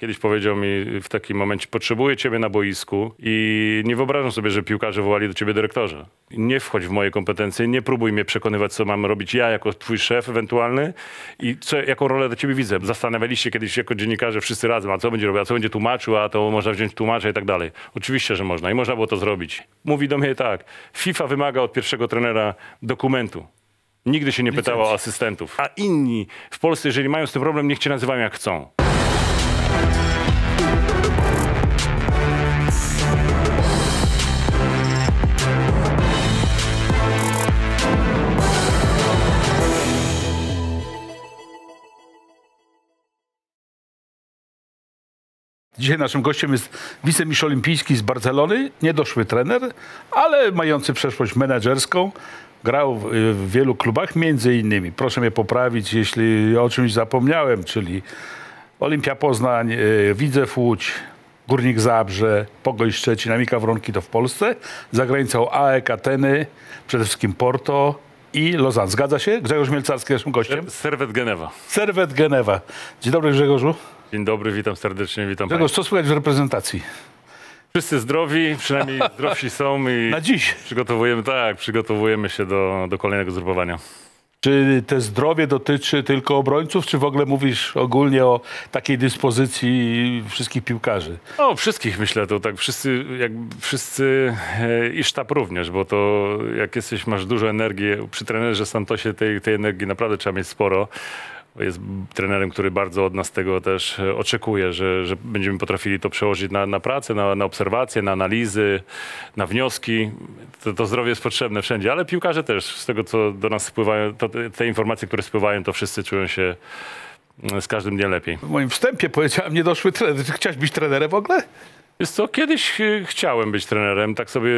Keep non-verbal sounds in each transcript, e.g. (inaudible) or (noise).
Kiedyś powiedział mi w takim momencie, potrzebuję ciebie na boisku i nie wyobrażam sobie, że piłkarze wołali do ciebie dyrektorze. Nie wchodź w moje kompetencje, nie próbuj mnie przekonywać, co mam robić ja jako twój szef ewentualny i co, jaką rolę do ciebie widzę. Zastanawialiście kiedyś jako dziennikarze wszyscy razem, a co będzie robił, a co będzie tłumaczył, a to można wziąć tłumacza i tak dalej. Oczywiście, że można i można było to zrobić. Mówi do mnie tak, FIFA wymaga od pierwszego trenera dokumentu. Nigdy się nie pytała o asystentów. A inni w Polsce, jeżeli mają z tym problem, niech cię nazywają jak chcą. Dzisiaj naszym gościem jest wicemistrz olimpijski z Barcelony, niedoszły trener, ale mający przeszłość menedżerską. Grał w wielu klubach, między innymi, proszę mnie poprawić, jeśli o czymś zapomniałem, czyli Olimpia Poznań, e, Widzew Łódź, Górnik Zabrze, Pogoń Szczecin, Amika Wronki to w Polsce, za granicą AEK Ateny, przede wszystkim Porto, i Lozan. Zgadza się? Grzegorz Mielcarski naszym gościem. Serwet Genewa. Serwet Genewa. Dzień dobry Grzegorzu. Dzień dobry, witam serdecznie, witam Czego co słychać w reprezentacji? Wszyscy zdrowi, przynajmniej (laughs) zdrowsi są i... Na dziś. Przygotowujemy, tak, przygotowujemy się do, do kolejnego zgrupowania. Czy te zdrowie dotyczy tylko obrońców, czy w ogóle mówisz ogólnie o takiej dyspozycji wszystkich piłkarzy? O, wszystkich myślę, to tak wszyscy, jak wszyscy e, i sztab również, bo to jak jesteś, masz dużo energii, przy trenerze Santosie tej, tej energii naprawdę trzeba mieć sporo jest trenerem, który bardzo od nas tego też e, oczekuje, że, że będziemy potrafili to przełożyć na, na pracę, na, na obserwacje, na analizy, na wnioski. To, to, zdrowie jest potrzebne wszędzie, ale piłkarze też. Z tego, co do nas spływają, to, te informacje, które spływają, to wszyscy czują się mm, z każdym dniem lepiej. W moim wstępie powiedziałem, nie doszły Czy chciałeś być trenerem w ogóle? Jest co, kiedyś e, chciałem być trenerem, tak sobie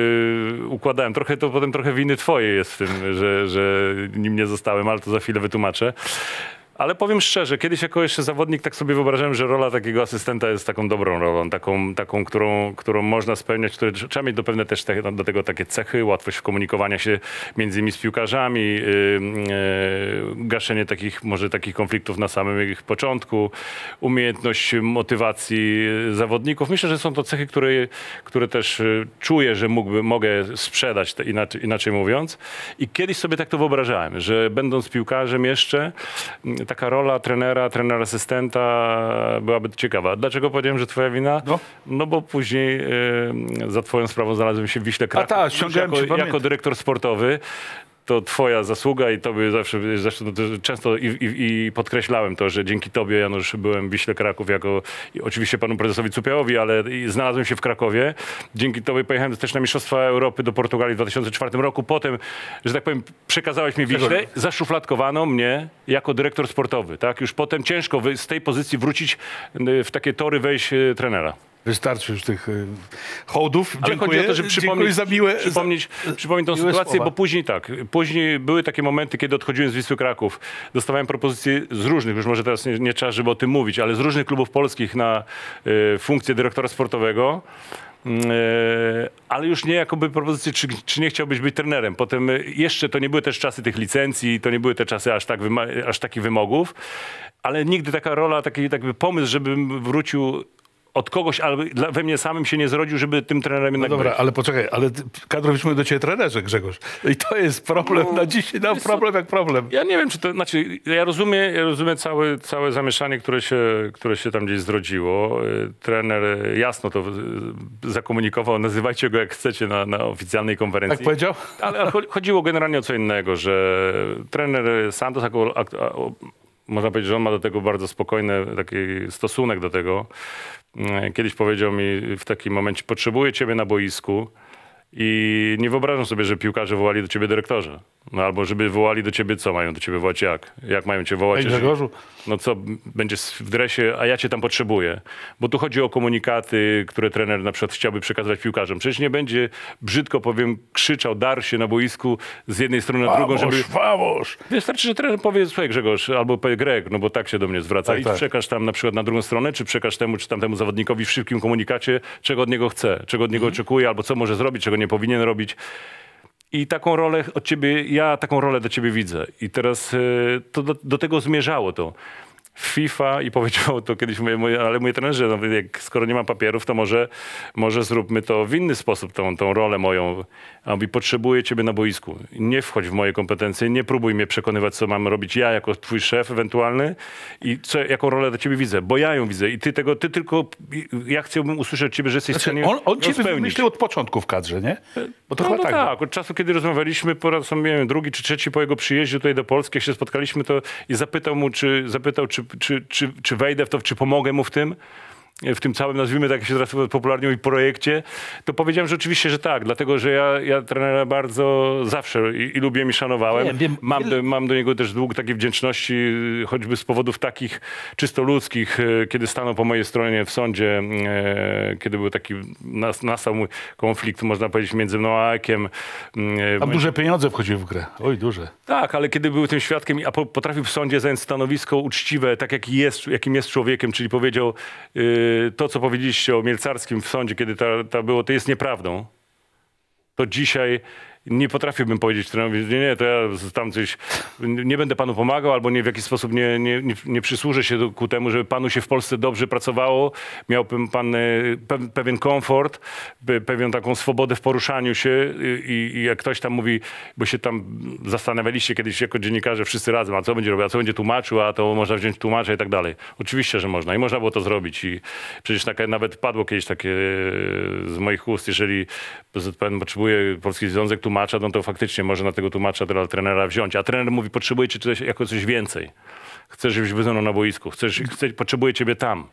układałem. Trochę to potem trochę winy twoje jest w tym, że, że nim nie zostałem, ale to za chwilę wytłumaczę ale powiem szczerze, kiedyś jako jeszcze zawodnik tak sobie wyobrażałem, że rola takiego asystenta jest taką dobrą rolą, taką, taką którą, którą można spełniać, które trzeba mieć do pewne też te, do tego takie cechy, łatwość komunikowania się między innymi z piłkarzami, yy, yy, gaszenie takich, może takich konfliktów na samym ich początku, umiejętność motywacji zawodników. Myślę, że są to cechy, które, które też e, czuję, że mógłby, mogę sprzedać, inaczej, inaczej mówiąc. I kiedyś sobie tak to wyobrażałem, że będąc piłkarzem jeszcze, taka rola trenera, trenera asystenta byłaby ciekawa. Dlaczego powiedziałem, że twoja wina? No, no bo później y, za twoją sprawą znalazłem się w Wiśle tak, Kraków. A ta, jako, jako dyrektor sportowy to twoja zasługa i tobie zawsze, zawsze no, często i, i, i, podkreślałem to, że dzięki tobie, Janusz, byłem w Wiśle Kraków jako, oczywiście panu prezesowi Cupiałowi, ale znalazłem się w Krakowie. Dzięki tobie pojechałem też na Mistrzostwa Europy do Portugalii w 2004 roku. Potem, że tak powiem, przekazałeś mi Wiśle, zaszufladkowano mnie jako dyrektor sportowy, tak? Już potem ciężko z tej pozycji wrócić y, w takie tory wejść y, trenera. Wystarczy już tych y, hołdów. Ale dziękuję, chodzi o to, żeby przypomnieć, za miłe, przypomnieć, za, przypomnieć tą sytuację, słowa. bo później tak, później były takie momenty, kiedy odchodziłem z Wisły Kraków. Dostawałem propozycje z różnych, już może teraz nie, nie trzeba, żeby o tym mówić, ale z różnych klubów polskich na y, funkcję dyrektora sportowego. Mm, y, ale już nie jakoby propozycje, czy, czy, nie chciałbyś być trenerem. Potem y, jeszcze to nie były też czasy tych licencji, to nie były te czasy aż, tak aż takich wymogów, ale nigdy taka rola, taki jakby pomysł, żebym wrócił od kogoś, ale we mnie samym się nie zrodził, żeby tym trenerem jednak no dobra, być. ale poczekaj, ale Kadrowicz mówił do ciebie trenerze, Grzegorz. I to jest problem no, na dzisiaj, no problem jak problem. Ja nie wiem, czy to, znaczy, ja rozumiem, ja rozumiem całe, całe zamieszanie, które się, które się tam gdzieś zrodziło. Y, trener y, jasno to y, zakomunikował, nazywajcie go jak chcecie na, na oficjalnej konferencji. Tak powiedział? Ale, ale chodziło generalnie o co innego, że trener Santos jako można powiedzieć, że on ma do tego bardzo spokojny taki stosunek do tego. Mm, kiedyś powiedział mi w takim momencie, potrzebuję ciebie na boisku. I nie wyobrażam sobie, że piłkarze wołali do ciebie dyrektorze. No albo żeby wołali do ciebie, co mają do ciebie wołać, jak? Jak mają cię wołać? Ej, Grzegorzu. no co, będziesz w dresie, a ja cię tam potrzebuję. Bo tu chodzi o komunikaty, które trener na przykład chciałby przekazywać piłkarzom. Przecież nie będzie, brzydko powiem, krzyczał, dar się na boisku z jednej strony na drugą, żeby... Fawosz, Wystarczy, że trener powie, słuchaj Grzegorz, albo powie Greg, no bo tak się do mnie zwraca. Tak, I tak. przekaż tam na przykład na drugą stronę, czy przekaż temu, czy tamtemu zawodnikowi w szybkim komunikacie, czego od niego chce, czego od niego mhm. oczekuje, albo co może zrobić, czego nie nie powinien robić. I taką rolę od ciebie, ja taką rolę do ciebie widzę. I teraz y, to do, do tego zmierzało to. FIFA i powiedział to kiedyś, mówię, ale mój trenerze, no, jak, skoro nie ma papierów, to może, może zróbmy to w inny sposób, tą, tą rolę moją. A mówi, potrzebuję ciebie na boisku. Nie wchodź w moje kompetencje, nie próbuj mnie przekonywać, co mam robić ja jako twój szef ewentualny i co, jaką rolę dla ciebie widzę, bo ja ją widzę i ty tego, ty tylko, ja chciałbym usłyszeć ciebie, że jesteś w znaczy, stanie On, on ciebie myśli od początku w kadrze, nie? Bo to no, chyba no tak, tak. Od czasu, kiedy rozmawialiśmy po raz, nie wiem, drugi czy trzeci po jego przyjeździe tutaj do Polski, jak się spotkaliśmy, to i zapytał mu, czy, zapytał, czy czy, czy, czy, wejdę w to, czy pomogę mu w tym w tym całym, nazwijmy tak się teraz popularnie mówi, projekcie, to powiedziałem, że oczywiście, że tak, dlatego, że ja, ja trenera bardzo zawsze i, i lubię i szanowałem. Nie, wiem, mam, do, mam do niego też dług takiej wdzięczności, choćby z powodów takich czysto ludzkich, e, kiedy stanął po mojej stronie w sądzie, e, kiedy był taki nas, nastał mój konflikt, można powiedzieć, między mną a e, A duże pieniądze wchodziły w grę. Oj, duże. Tak, ale kiedy był tym świadkiem, a potrafił w sądzie zająć stanowisko uczciwe, tak jak jest, jakim jest człowiekiem, czyli powiedział... Yy, to, co powiedzieliście o Mielcarskim w sądzie, kiedy ta, ta było, to jest nieprawdą, to dzisiaj nie potrafiłbym powiedzieć trenerowi, nie, nie, to ja tam coś, nie będę panu pomagał albo nie, w jakiś sposób nie, nie, nie przysłużę się do, ku temu, żeby panu się w Polsce dobrze pracowało, miałbym pan e, pewien komfort, pewien taką swobodę w poruszaniu się i, i jak ktoś tam mówi, bo się tam zastanawialiście kiedyś jako dziennikarze wszyscy razem, a co będzie robił, a co będzie tłumaczył, a to można wziąć tłumacza i tak dalej. Oczywiście, że można i można było to zrobić i przecież takie, nawet padło kiedyś takie e, z moich ust, jeżeli PZPN potrzebuje Polski Związek Tłumaczy, tłumacza, no to faktycznie może na tego tłumacza dla trenera wziąć. A trener mówi, potrzebuje cię jako coś więcej. Chcesz, żebyś wyznał na boisku. Chcesz, chcesz, potrzebuje ciebie tam.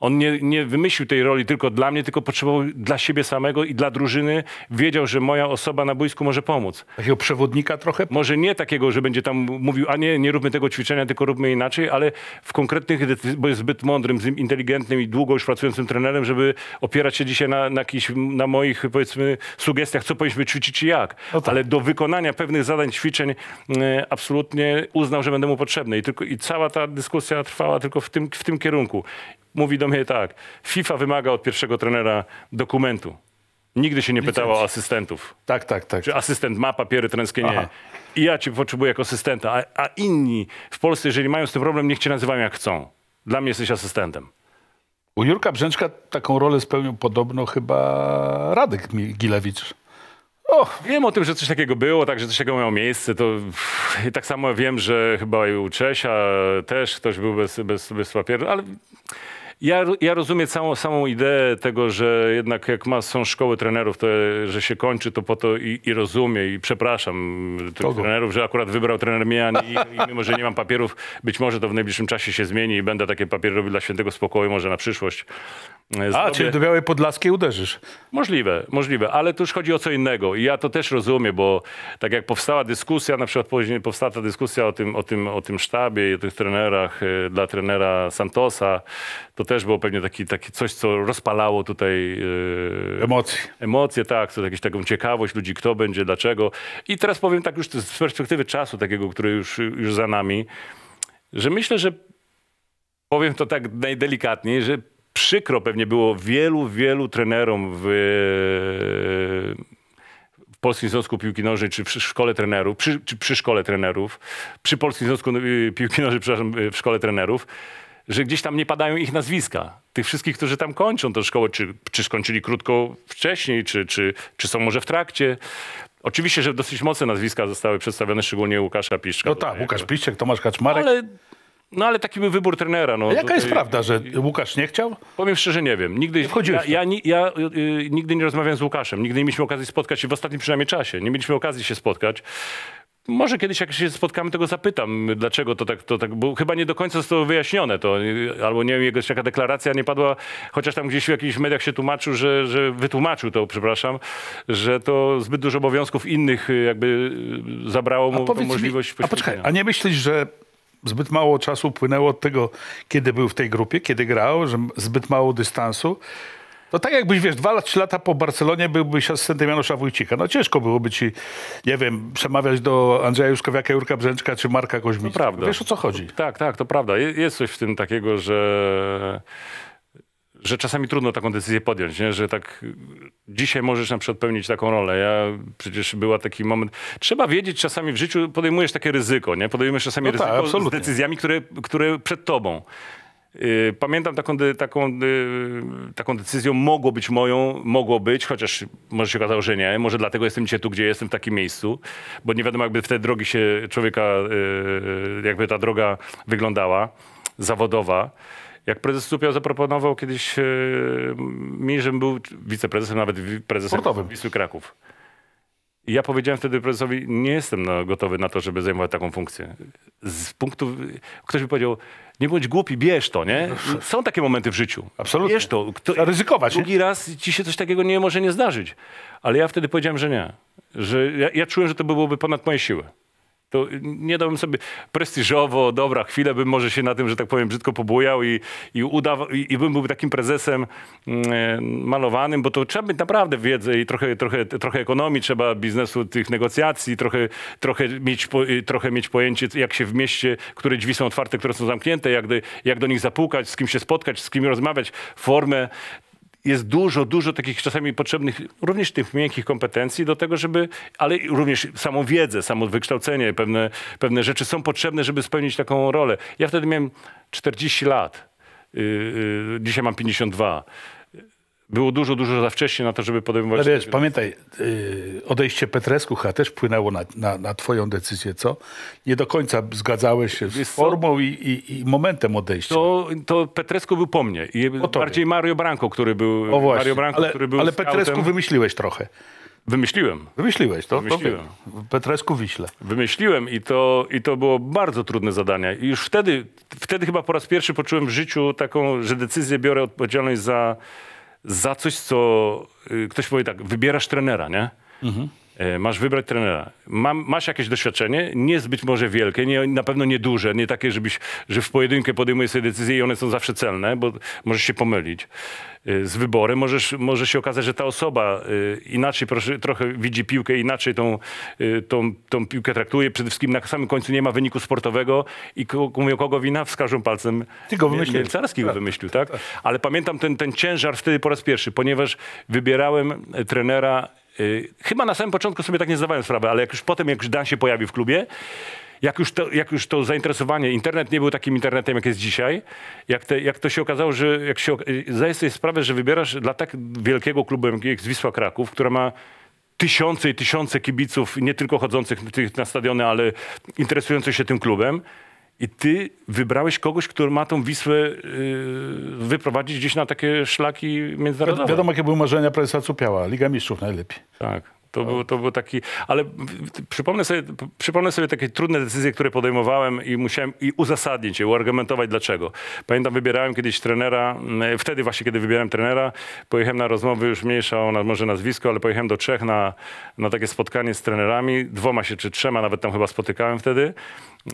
On nie, nie wymyślił tej roli tylko dla mnie, tylko potrzebował dla siebie samego i dla drużyny. Wiedział, że moja osoba na boisku może pomóc. Takiego przewodnika trochę? Może nie takiego, że będzie tam mówił, a nie, nie róbmy tego ćwiczenia, tylko róbmy inaczej, ale w konkretnych, bo jest zbyt mądrym, inteligentnym i długo już pracującym trenerem, żeby opierać się dzisiaj na, na, na moich, powiedzmy, sugestiach, co powinniśmy ćwiczyć i jak. No tak. Ale do wykonania pewnych zadań, ćwiczeń e, absolutnie uznał, że będę mu potrzebny. I, tylko, i cała ta dyskusja trwała tylko w tym, w tym kierunku mówi do mnie tak, FIFA wymaga od pierwszego trenera dokumentu. Nigdy się nie pytała o asystentów. Tak, tak, tak. Czy asystent ma papiery trenerskie? Nie. Aha. I ja cię potrzebuję jako asystenta. A, a, inni w Polsce, jeżeli mają z tym problem, niech cię nazywają jak chcą. Dla mnie jesteś asystentem. U Jurka Brzęczka taką rolę spełnił podobno chyba Radek Gilewicz. O, wiem o tym, że coś takiego było, tak, że coś takiego miało miejsce. To i tak samo wiem, że chyba i u Czesia też ktoś był bez, bez, bez papieru, ale ja, ja rozumiem całą, samą ideę tego, że jednak jak ma, są szkoły trenerów, to że się kończy, to po to i, i rozumiem i przepraszam tych Kogo? trenerów, że akurat wybrał trener mnie, a nie, i, mimo, że nie mam papierów, być może to w najbliższym czasie się zmieni i będę takie papiery robił dla świętego spokoju, może na przyszłość. E, zrobię. A, czyli do Białej Podlaskiej uderzysz. Możliwe, możliwe, ale tu już chodzi o co innego i ja to też rozumiem, bo tak jak powstała dyskusja, na przykład później powstała ta dyskusja o tym, o tym, o tym sztabie i o tych trenerach e, dla trenera Santosa, to też było pewnie taki, taki coś, co rozpalało tutaj... Yy, emocje. Emocje, tak. To jakąś taką ciekawość ludzi, kto będzie, dlaczego. I teraz powiem tak już z perspektywy czasu takiego, który już, już za nami, że myślę, że powiem to tak najdelikatniej, że przykro pewnie było wielu, wielu trenerom w, Polskim Związku Piłki Nożnej, czy przy Szkole Trenerów, przy, czy przy Szkole Trenerów, przy Polskim Związku y, Piłki Nożnej, przepraszam, w Szkole Trenerów, że gdzieś tam nie padają ich nazwiska. Tych wszystkich, którzy tam kończą tę szkołę, czy, czy skończyli krótko wcześniej, czy, czy, czy są może w trakcie. Oczywiście, że dosyć mocne nazwiska zostały przedstawione, szczególnie Łukasza Piszczka. No tak, Łukasz Piszczek, Tomasz Kaczmarek. Ale, no ale taki był wybór trenera. No, A jaka tutaj... jest prawda, że Łukasz nie chciał? Powiem szczerze, nie wiem. Nigdy, nie ja, ja, ja y, y, nigdy nie rozmawiałem z Łukaszem, nigdy nie mieliśmy okazji spotkać się w ostatnim przynajmniej czasie. Nie mieliśmy okazji się spotkać. Może kiedyś, jak się spotkamy, tego zapytam, dlaczego to tak, to tak, bo chyba nie do końca zostało wyjaśnione to, albo nie wiem, jakaś taka deklaracja nie padła, chociaż tam gdzieś w jakichś mediach się tłumaczył, że, że wytłumaczył to, przepraszam, że to zbyt dużo obowiązków innych y, jakby y, zabrało mu tą możliwość mi, A poczekaj, a nie myślisz, że zbyt mało czasu upłynęło od tego, kiedy był w tej grupie, kiedy grał, że zbyt mało dystansu, no tak jakbyś, wiesz, dwa, trzy lata po Barcelonie byłbyś asystentem Janusza Wójcika. No ciężko byłoby ci, nie wiem, przemawiać do Andrzeja Juszkowiaka, Jurka Brzęczka czy Marka Koźmickiego. prawda. Wiesz, o co chodzi. Tak, tak, to prawda. Jest coś w tym takiego, że że czasami trudno taką decyzję podjąć, nie? że tak dzisiaj możesz na przykład pełnić taką rolę. Ja przecież była taki moment. Trzeba wiedzieć czasami w życiu, podejmujesz takie ryzyko, nie? Podejmujesz czasami no tak, ryzyko tak, z decyzjami, które, które przed tobą. Y, pamiętam taką, taką, taką decyzją, mogło być moją, mogło być, chociaż może się okazało, że nie. Może dlatego jestem dzisiaj tu, gdzie jestem, w takim miejscu, bo nie wiadomo, jakby w tej drogi się człowieka, y, jakby ta droga wyglądała, zawodowa. Jak prezes Supiał zaproponował kiedyś y, mi, żebym był wiceprezesem, nawet prezesem Sportowym. Wisły Kraków ja powiedziałem wtedy prezesowi, nie jestem no, gotowy na to, żeby zajmować taką funkcję. Z punktu, ktoś mi powiedział, nie bądź głupi, bierz to, nie? Są takie momenty w życiu. Absolutnie. Bierz to. Kto, ryzykować. Drugi nie? raz ci się coś takiego nie może nie zdarzyć. Ale ja wtedy powiedziałem, że nie. Że ja, ja czułem, że to byłoby ponad moje siły. To nie dałbym sobie prestiżowo, dobra, chwilę bym może się na tym, że tak powiem, brzydko pobujał i, i, udawał, i, i bym był takim prezesem yy, malowanym, bo to trzeba mieć naprawdę wiedzę i trochę, trochę, trochę ekonomii, trzeba biznesu tych negocjacji, trochę, trochę, mieć, po, trochę mieć pojęcie, jak się w mieście, które drzwi są otwarte, które są zamknięte, jak, jak do nich zapukać, z kim się spotkać, z kim rozmawiać, formę jest dużo, dużo takich czasami potrzebnych, również tych miękkich kompetencji do tego, żeby, ale również samą wiedzę, samo wykształcenie, pewne, pewne rzeczy są potrzebne, żeby spełnić taką rolę. Ja wtedy miałem 40 lat, yy, yy, dzisiaj mam 52 było dużo, dużo za wcześnie na to, żeby podejmować... Ale wiesz, pamiętaj, y, odejście Petreskucha też wpłynęło na, na, na, twoją decyzję, co? Nie do końca zgadzałeś się z formą i, i, i, momentem odejścia. To, to Petresku był po mnie. I bardziej Mario Branco, który był... O właśnie, Mario Branco, ale, który był ale Petresku wymyśliłeś trochę. Wymyśliłem. Wymyśliłeś to? Wymyśliłem. To Petresku Wiśle. Wymyśliłem i to, i to było bardzo trudne zadanie. I już wtedy, wtedy chyba po raz pierwszy poczułem w życiu taką, że decyzję biorę odpowiedzialność za za coś, co y, ktoś powie tak, wybierasz trenera, nie? Mhm. E, masz wybrać trenera. Mam, masz jakieś doświadczenie, niezbyt może wielkie, nie, na pewno nieduże, nie takie, żebyś, że w pojedynkę podejmujesz sobie decyzje i one są zawsze celne, bo możesz się pomylić. E, z wyborem możesz, może się okazać, że ta osoba e, inaczej proszę, trochę widzi piłkę, inaczej tą, tą, tą piłkę traktuje. Przede wszystkim na samym końcu nie ma wyniku sportowego i mówią, kogo wina? Wskażą palcem Tylko wymyślił. Mielcarski go tak, wymyślił, tak? tak? Ale pamiętam ten, ten ciężar wtedy po raz pierwszy, ponieważ wybierałem trenera Y, chyba na samym początku sobie tak nie zdawałem sprawy, ale jak już potem, jak już Dan się pojawił w klubie, jak już, to, jak już to zainteresowanie, internet nie był takim internetem, jak jest dzisiaj, jak, te, jak to się okazało, że jak się, y, zdajesz sobie sprawę, że wybierasz dla tak wielkiego klubu jak Wisła Kraków, która ma tysiące i tysiące kibiców, nie tylko chodzących na stadiony, ale interesujących się tym klubem, i ty wybrałeś kogoś, który ma tą Wisłę yy, wyprowadzić gdzieś na takie szlaki międzynarodowe. wiadomo, jakie były marzenia prezesa Cupiała. Liga Mistrzów najlepiej. Tak. To był, to był taki, ale przypomnę sobie, przypomnę sobie takie trudne decyzje, które podejmowałem i musiałem i uzasadnić je, uargumentować dlaczego. Pamiętam, wybierałem kiedyś trenera, mm, wtedy właśnie, kiedy wybierałem trenera, pojechałem na rozmowy, już mniejsza o może nazwisko, ale pojechałem do Czech na, na takie spotkanie z trenerami, dwoma się czy trzema, nawet tam chyba spotykałem wtedy.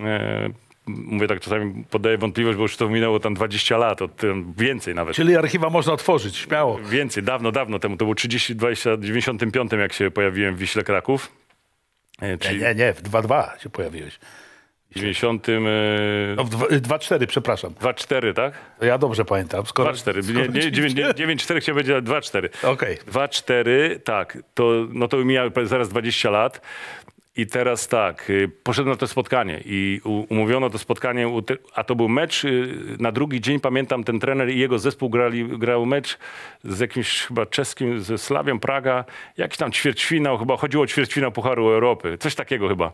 E, mówię tak czasami, podaję wątpliwość, bo już to minęło tam 20 lat, od, więcej nawet. Czyli archiwa można otworzyć, śmiało. Więcej, dawno, dawno temu, to było 30, 20, 95, jak się pojawiłem w Wiśle Kraków. E, czyli... Nie, nie, nie, w 2-2 się pojawiłeś. 90. E, no, 2-4, przepraszam. 2-4, tak? Ja dobrze pamiętam. Skoro... 2-4. Nie, nie, 9-4 (laughs) chciałem powiedzieć, 2-4. Okej. Okay. 2-4, tak. To, no to mijały zaraz 20 lat. I teraz tak, y, poszedłem na to spotkanie i umówiono to spotkanie, a to był mecz, y, na drugi dzień pamiętam ten trener i jego zespół grali, grał mecz z jakimś chyba czeskim, ze Slawią Praga, jakiś tam ćwierćfinał, chyba chodziło o ćwierćfinał Pucharu Europy, coś takiego chyba.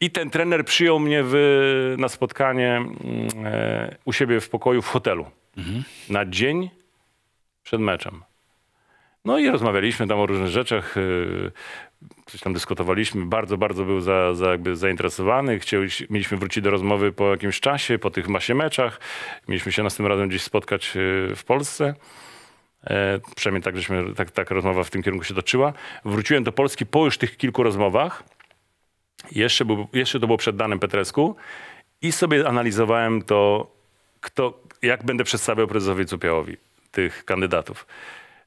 I ten trener przyjął mnie w, na spotkanie mm, e, u siebie w pokoju w hotelu mhm. na dzień przed meczem. No i rozmawialiśmy tam o różnych rzeczach. Y, coś tam dyskutowaliśmy, bardzo, bardzo był za, za jakby zainteresowany. Chcieli, mieliśmy wrócić do rozmowy po jakimś czasie, po tych masie meczach. Mieliśmy się następnym razem gdzieś spotkać e, w Polsce. E, przynajmniej tak, żeśmy, tak, tak rozmowa w tym kierunku się toczyła. Wróciłem do Polski po już tych kilku rozmowach. Jeszcze, był, jeszcze to było przed danem Petresku. I sobie analizowałem to, kto, jak będę przedstawiał prezesowi Cupiałowi tych kandydatów.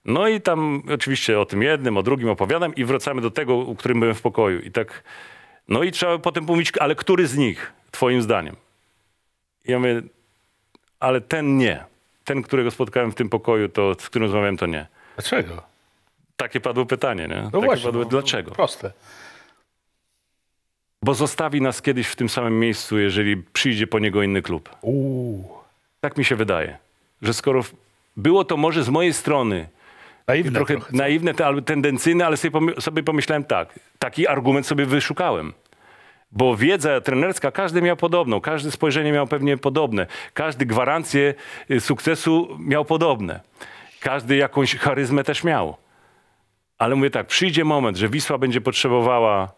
No i tam oczywiście o tym jednym, o drugim opowiadam i wracamy do tego, u którym byłem w pokoju. I tak, no i trzeba potem mówić, ale który z nich, twoim zdaniem? I ja mówię, ale ten nie. Ten, którego spotkałem w tym pokoju, to z którym rozmawiałem, to nie. Dlaczego? Takie padło pytanie, nie? No Takie właśnie, padło, no, dlaczego? Proste. Bo zostawi nas kiedyś w tym samym miejscu, jeżeli przyjdzie po niego inny klub. Uuu. Tak mi się wydaje, że skoro było to może z mojej strony Naiwne, trochę, trochę, naiwne albo tendencyjne, ale sobie pomyślałem tak, taki argument sobie wyszukałem. Bo wiedza trenerska każdy miał podobną, każdy spojrzenie miał pewnie podobne, każdy gwarancję y, sukcesu miał podobne, każdy jakąś charyzmę też miał. Ale mówię tak, przyjdzie moment, że Wisła będzie potrzebowała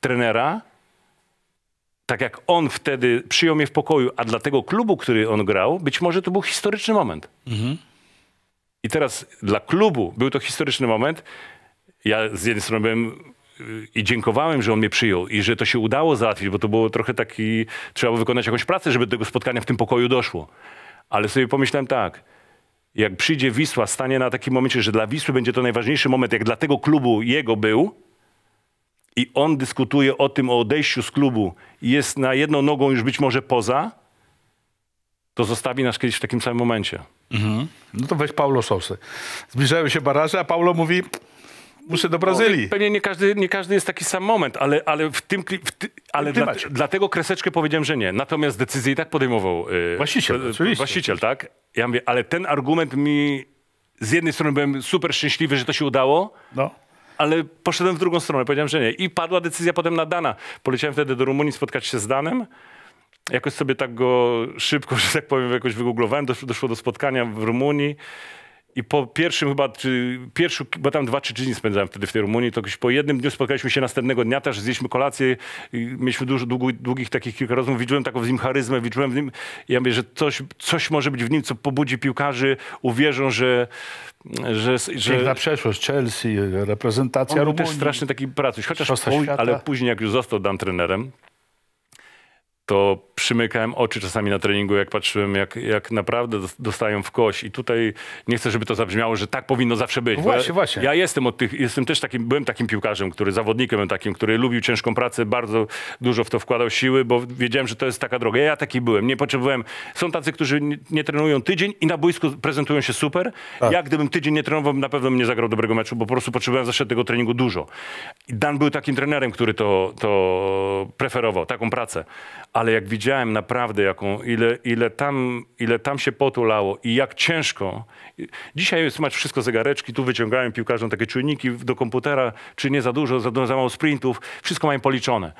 trenera, tak jak on wtedy przyjął mnie w pokoju, a dla tego klubu, który on grał, być może to był historyczny moment. Mhm. I teraz dla klubu był to historyczny moment. Ja z jednej strony byłem y, i dziękowałem, że on mnie przyjął i że to się udało załatwić, bo to było trochę taki, trzeba było wykonać jakąś pracę, żeby do tego spotkania w tym pokoju doszło. Ale sobie pomyślałem tak, jak przyjdzie Wisła, stanie na takim momencie, że dla Wisły będzie to najważniejszy moment, jak dla tego klubu jego był i on dyskutuje o tym, o odejściu z klubu i jest na jedną nogą już być może poza, to zostawi nas kiedyś w takim samym momencie. Mhm. No to weź Paulo Sosy. Zbliżają się baraże, a Paulo mówi, muszę do Brazylii. No, pewnie nie każdy, nie każdy jest taki sam moment, ale, ale w tym, w ty, ale dla, dlatego kreseczkę powiedziałem, że nie. Natomiast decyzję i tak podejmował yy, właściciel, yy, oczywiście. właściciel, tak? Ja mówię, ale ten argument mi z jednej strony byłem super szczęśliwy, że to się udało. No ale poszedłem w drugą stronę, powiedziałem, że nie. I padła decyzja potem na Dana. Poleciałem wtedy do Rumunii spotkać się z Danem jakoś sobie tak go szybko, (laughs) że tak powiem, jakoś wygooglowałem, doszło, doszło do spotkania w Rumunii. I po pierwszym chyba, czy pierwszy, bo tam dwa czy trzy dni spędzałem wtedy w tej Rumunii, to po jednym dniu spotkaliśmy się następnego dnia też, zjedliśmy kolację, mieliśmy dużo długi, długich takich kilka rozmów, widziałem taką w nim charyzmę, widziałem w nim, ja mówię, że coś, coś może być w nim, co pobudzi piłkarzy, uwierzą, że... że, że na przeszłość, Chelsea, reprezentacja on Rumunii. On też straszny taki pracuś, chociaż, pój, ale później jak już został dam trenerem, to przymykałem oczy czasami na treningu, jak patrzyłem, jak, jak naprawdę dostają w kość. I tutaj nie chcę, żeby to zabrzmiało, że tak powinno zawsze być. Właśnie, ja, właśnie. Ja jestem od tych, jestem też takim, byłem takim piłkarzem, który, zawodnikiem takim, który lubił ciężką pracę, bardzo dużo w to wkładał siły, bo wiedziałem, że to jest taka droga. Ja taki byłem, nie potrzebowałem. Są tacy, którzy nie, nie trenują tydzień i na boisku prezentują się super. Tak. Ja gdybym tydzień nie trenował, na pewno bym nie zagrał dobrego meczu, bo po prostu potrzebowałem zawsze tego treningu dużo. I Dan był takim trenerem, który to, to preferował, taką pracę ale jak widziałem naprawdę, jaką, ile, ile, tam, ile tam się potulało i jak ciężko. Dzisiaj jest, masz wszystko zegareczki, tu wyciągają piłkarzom takie czujniki do komputera, czy nie za dużo, za, za mało sprintów, wszystko mają policzone.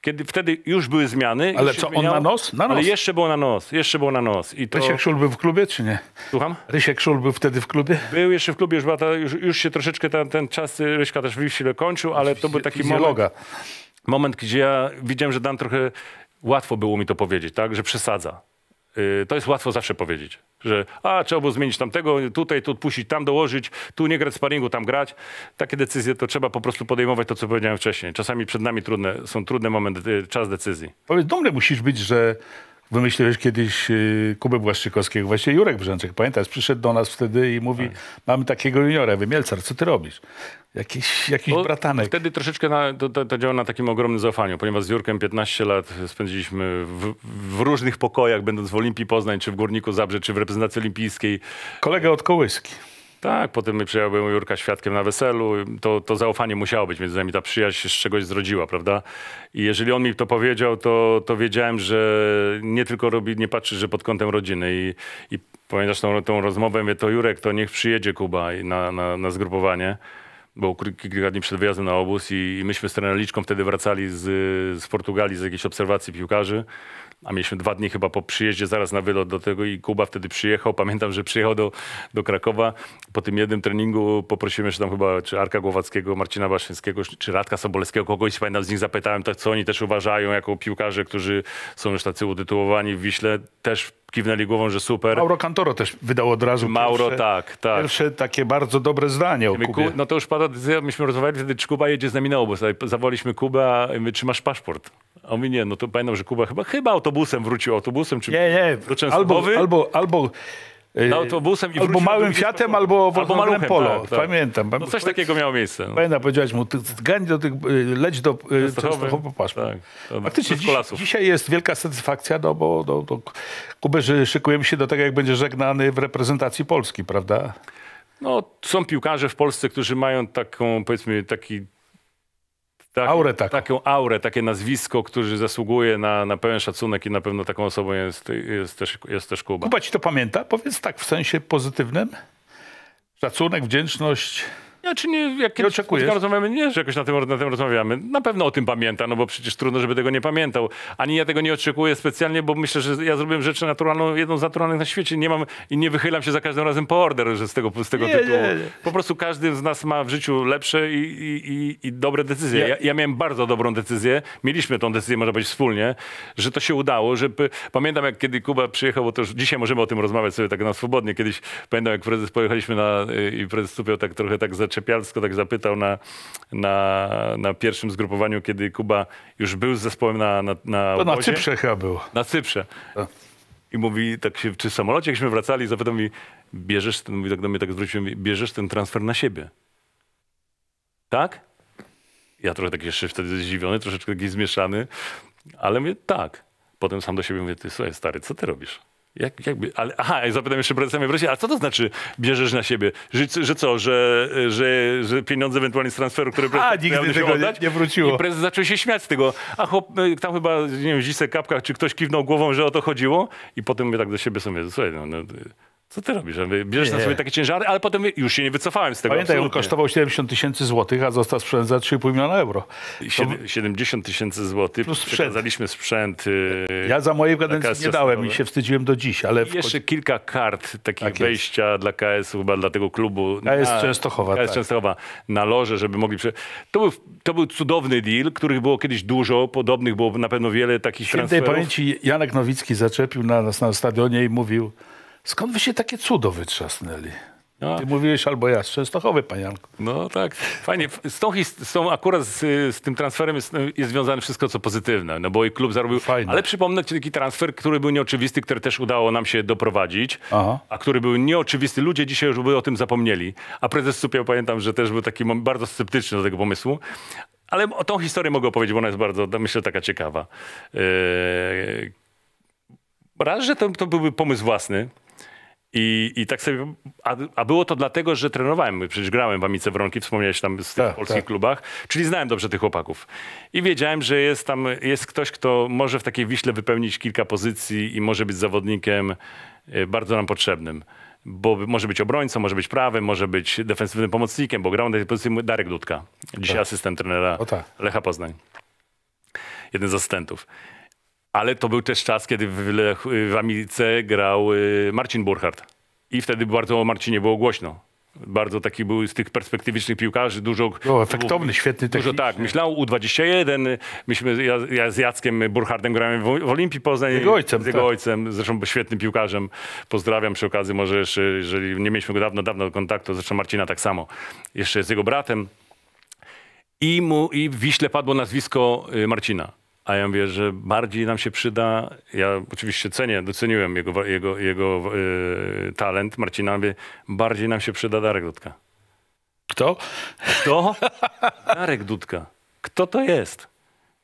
Kiedy wtedy już były zmiany. Ale co, on na nos? na nos? Ale jeszcze było na nos, jeszcze było na nos. I to... Rysiek Szul był w klubie, czy nie? Słucham? Rysiek Szul był wtedy w klubie? Był jeszcze w klubie, już, była ta, już, już się troszeczkę ten, ten czas Ryśka też w kończył, ale to był taki moment moment, gdzie ja widziałem, że dam trochę łatwo było mi to powiedzieć, tak, że przesadza. Yy, to jest łatwo zawsze powiedzieć, że a, trzeba było zmienić tamtego, tutaj, tu puścić, tam dołożyć, tu nie grać sparingu, tam grać. Takie decyzje to trzeba po prostu podejmować to, co powiedziałem wcześniej. Czasami przed nami trudne, są trudne momenty, y, czas decyzji. Powiedz, dumny musisz być, że Wymyśliłeś kiedyś y, Kubę Błaszczykowskiego, właśnie Jurek Brzęczek, pamiętasz? Przyszedł do nas wtedy i mówi, tak. mamy takiego juniora, Wymielcar, co ty robisz? Jakiś, jakiś bratanek. Wtedy troszeczkę na, to, to, to, działa na takim ogromnym zaufaniu, ponieważ z Jurkiem 15 lat spędziliśmy w, w, różnych pokojach, będąc w Olimpii Poznań, czy w Górniku Zabrze, czy w reprezentacji olimpijskiej. Kolega od Kołyski. Tak, potem my Jurka świadkiem na weselu. To, to zaufanie musiało być między nami, ta przyjaźń się z czegoś zrodziła, prawda? I jeżeli on mi to powiedział, to, to wiedziałem, że nie tylko robi, nie patrzy, że pod kątem rodziny. I, i pamiętasz tą, tą rozmowę, mówię, to Jurek, to niech przyjedzie Kuba na, na, na zgrupowanie bo kilka dni przed wyjazdem na obóz i, i myśmy z trenerem wtedy wracali z, z Portugalii z jakiejś obserwacji piłkarzy a mieliśmy dwa dni chyba po przyjeździe, zaraz na wylot do tego i Kuba wtedy przyjechał. Pamiętam, że przyjechał do, do Krakowa. Po tym jednym treningu poprosiłem jeszcze tam chyba czy Arka Głowackiego, Marcina Baszyńskiego, czy Radka Sobolewskiego, kogoś pamiętam z nich zapytałem, tak, co oni też uważają jako piłkarze, którzy są już tacy utytułowani w Wiśle. Też kiwnęli głową, że super. Mauro Cantoro też wydał od razu Mauro, pierwsze, tak, tak. pierwsze takie bardzo dobre zdanie o Kubie. No to już pada decyzja, myśmy rozmawiali wtedy, czy Kuba jedzie z nami na obóz. Zawołaliśmy Kubę, a my, czy masz paszport? A on mówi, nie, no to pamiętam, że Kuba chyba, chyba autobus autobusem wrócił, autobusem czy nie, nie. do Albo, albo, albo na e, autobusem i Albo małym Fiatem, albo wolnym Polo. Tak, tak. Pamiętam. No coś takiego miało miejsce. No. Pamiętam, powiedziałeś mu, ty, gań do tych, e, leć do e, Częstochowy, popatrz. Tak, Faktycznie, dziś, dzisiaj jest wielka satysfakcja, no bo no, no, Kuberzy szykujemy się do tego, jak będzie żegnany w reprezentacji Polski, prawda? No, są piłkarze w Polsce, którzy mają taką, powiedzmy, taki Taką, aurę taką. taką aurę, takie nazwisko, które zasługuje na, na pełen szacunek i na pewno taką osobą jest, jest, też, jest też Kuba. Kuba ci to pamięta? Powiedz tak w sensie pozytywnym. Szacunek, wdzięczność, ja czy nie, jak kiedyś nie rozmawiamy, nie, że jakoś na tym, na tym rozmawiamy. Na pewno o tym pamięta, no bo przecież trudno, żeby tego nie pamiętał. Ani ja tego nie oczekuję specjalnie, bo myślę, że ja zrobiłem rzecz naturalną, jedną z naturalnych na świecie. Nie mam i nie wychylam się za każdym razem po order że z tego, z tego nie, tytułu. Nie, nie. Po prostu każdy z nas ma w życiu lepsze i, i, i, i dobre decyzje. Ja, ja, miałem bardzo dobrą decyzję. Mieliśmy tą decyzję, może być wspólnie, że to się udało. Że pamiętam, jak kiedy Kuba przyjechał, bo to już dzisiaj możemy o tym rozmawiać sobie tak na swobodnie. Kiedyś pamiętam, jak prezes pojechaliśmy na, y, i prezes Supiał tak trochę tak zaczął Czepialsko tak zapytał na, na, na pierwszym zgrupowaniu, kiedy Kuba już był z zespołem na na, na, na Cyprze chyba był. Na Cyprze. A. I mówi, tak się, czy w samolocie, jakśmy wracali, zapytał mi, bierzesz ten, mówi tak do mnie, tak zwróciłem, bierzesz ten transfer na siebie. Tak? Ja trochę tak jeszcze wtedy zdziwiony, troszeczkę taki zmieszany, ale mówię, tak. Potem sam do siebie mówię, ty słuchaj stary, co ty robisz? Jak, jakby, ale, aha, zapytam jeszcze prezesa wreszcie, a co to znaczy bierzesz na siebie? Że, że co, że, że, że pieniądze ewentualnie z transferu, które (laughs) prezes a, nigdy tego oddać, nie, nie, wróciło. I prezes zaczął się śmiać z tego. A chłop, e, tam chyba, nie wiem, Zisek kapkach, czy ktoś kiwnął głową, że o to chodziło i potem mówię tak do siebie sobie, słuchaj, no, no co ty robisz? Bierzesz nie. na sobie takie ciężary, ale potem już się nie wycofałem z tego. Pamiętaj, on kosztował 70 tysięcy złotych, a został sprzęt za 3,5 miliona euro. To... 70 tysięcy złotych, Plus przekazaliśmy sprzęt. sprzęt. Y, ja za mojej kadencji nie dałem i się wstydziłem do dziś. Ale I jeszcze w... kilka kart takich tak wejścia dla KS-u, chyba dla tego klubu. KS na, Częstochowa. KS tak. Częstochowa na loże, żeby mogli... Prze... To, był, to był cudowny deal, których było kiedyś dużo, podobnych było na pewno wiele takich Świętej transferów. W pamięci Janek Nowicki zaczepił na nas na stadionie i mówił... Skąd wy się takie cudo wytrzasnęli? No. Ty mówiłeś albo ja z Częstochowy, Janku. No tak, fajnie. Z tą, akurat z, z, tym transferem jest, jest związane wszystko, co pozytywne, no bo i klub zarobił... Fajne. Ale przypomnę ci taki transfer, który był nieoczywisty, który też udało nam się doprowadzić, Aha. a który był nieoczywisty. Ludzie dzisiaj już by o tym zapomnieli. A prezes Supiał, pamiętam, że też był taki bardzo sceptyczny do tego pomysłu. Ale o tą historię mogę opowiedzieć, bo ona jest bardzo, no myślę, taka ciekawa. Yy... Raz, że to, to byłby pomysł własny, i, I tak sobie. A, a, było to dlatego, że trenowałem. Przecież grałem w Amice Wronki, wspomniałeś tam z tych tak, polskich tak. klubach, czyli znałem dobrze tych chłopaków. I wiedziałem, że jest tam jest ktoś, kto może w takiej wiśle wypełnić kilka pozycji i może być zawodnikiem e, bardzo nam potrzebnym. Bo może być obrońcą, może być prawym, może być defensywnym pomocnikiem, bo grał na tej pozycji Darek Dudka, dzisiaj tak. asystent trenera tak. Lecha Poznań jeden z asystentów. Ale to był też czas, kiedy w, w Amice grał y, Marcin Burkhardt. I wtedy bardzo o Marcinie było głośno. Bardzo taki był z tych perspektywicznych piłkarzy, dużo... No, efektowny, świetny technicznie. Dużo tak, myślał U21, myśmy, ja, ja z Jackiem Burhardem grałem w, w Olimpii Poznań. Z jego ojcem. Z jego tak. ojcem, zresztą świetnym piłkarzem. Pozdrawiam przy okazji, może jeszcze, jeżeli nie mieliśmy go dawno, dawno kontaktu, zresztą Marcina tak samo. Jeszcze z jego bratem. I, mu, i w Wiśle padło nazwisko y, Marcina. A ja mówię, że bardziej nam się przyda, ja oczywiście cenię, doceniłem jego, jego, jego yy, talent, Marcina, mówię, bardziej nam się przyda Darek Dudka. Kto? Kto? Darek Dudka. Kto to jest?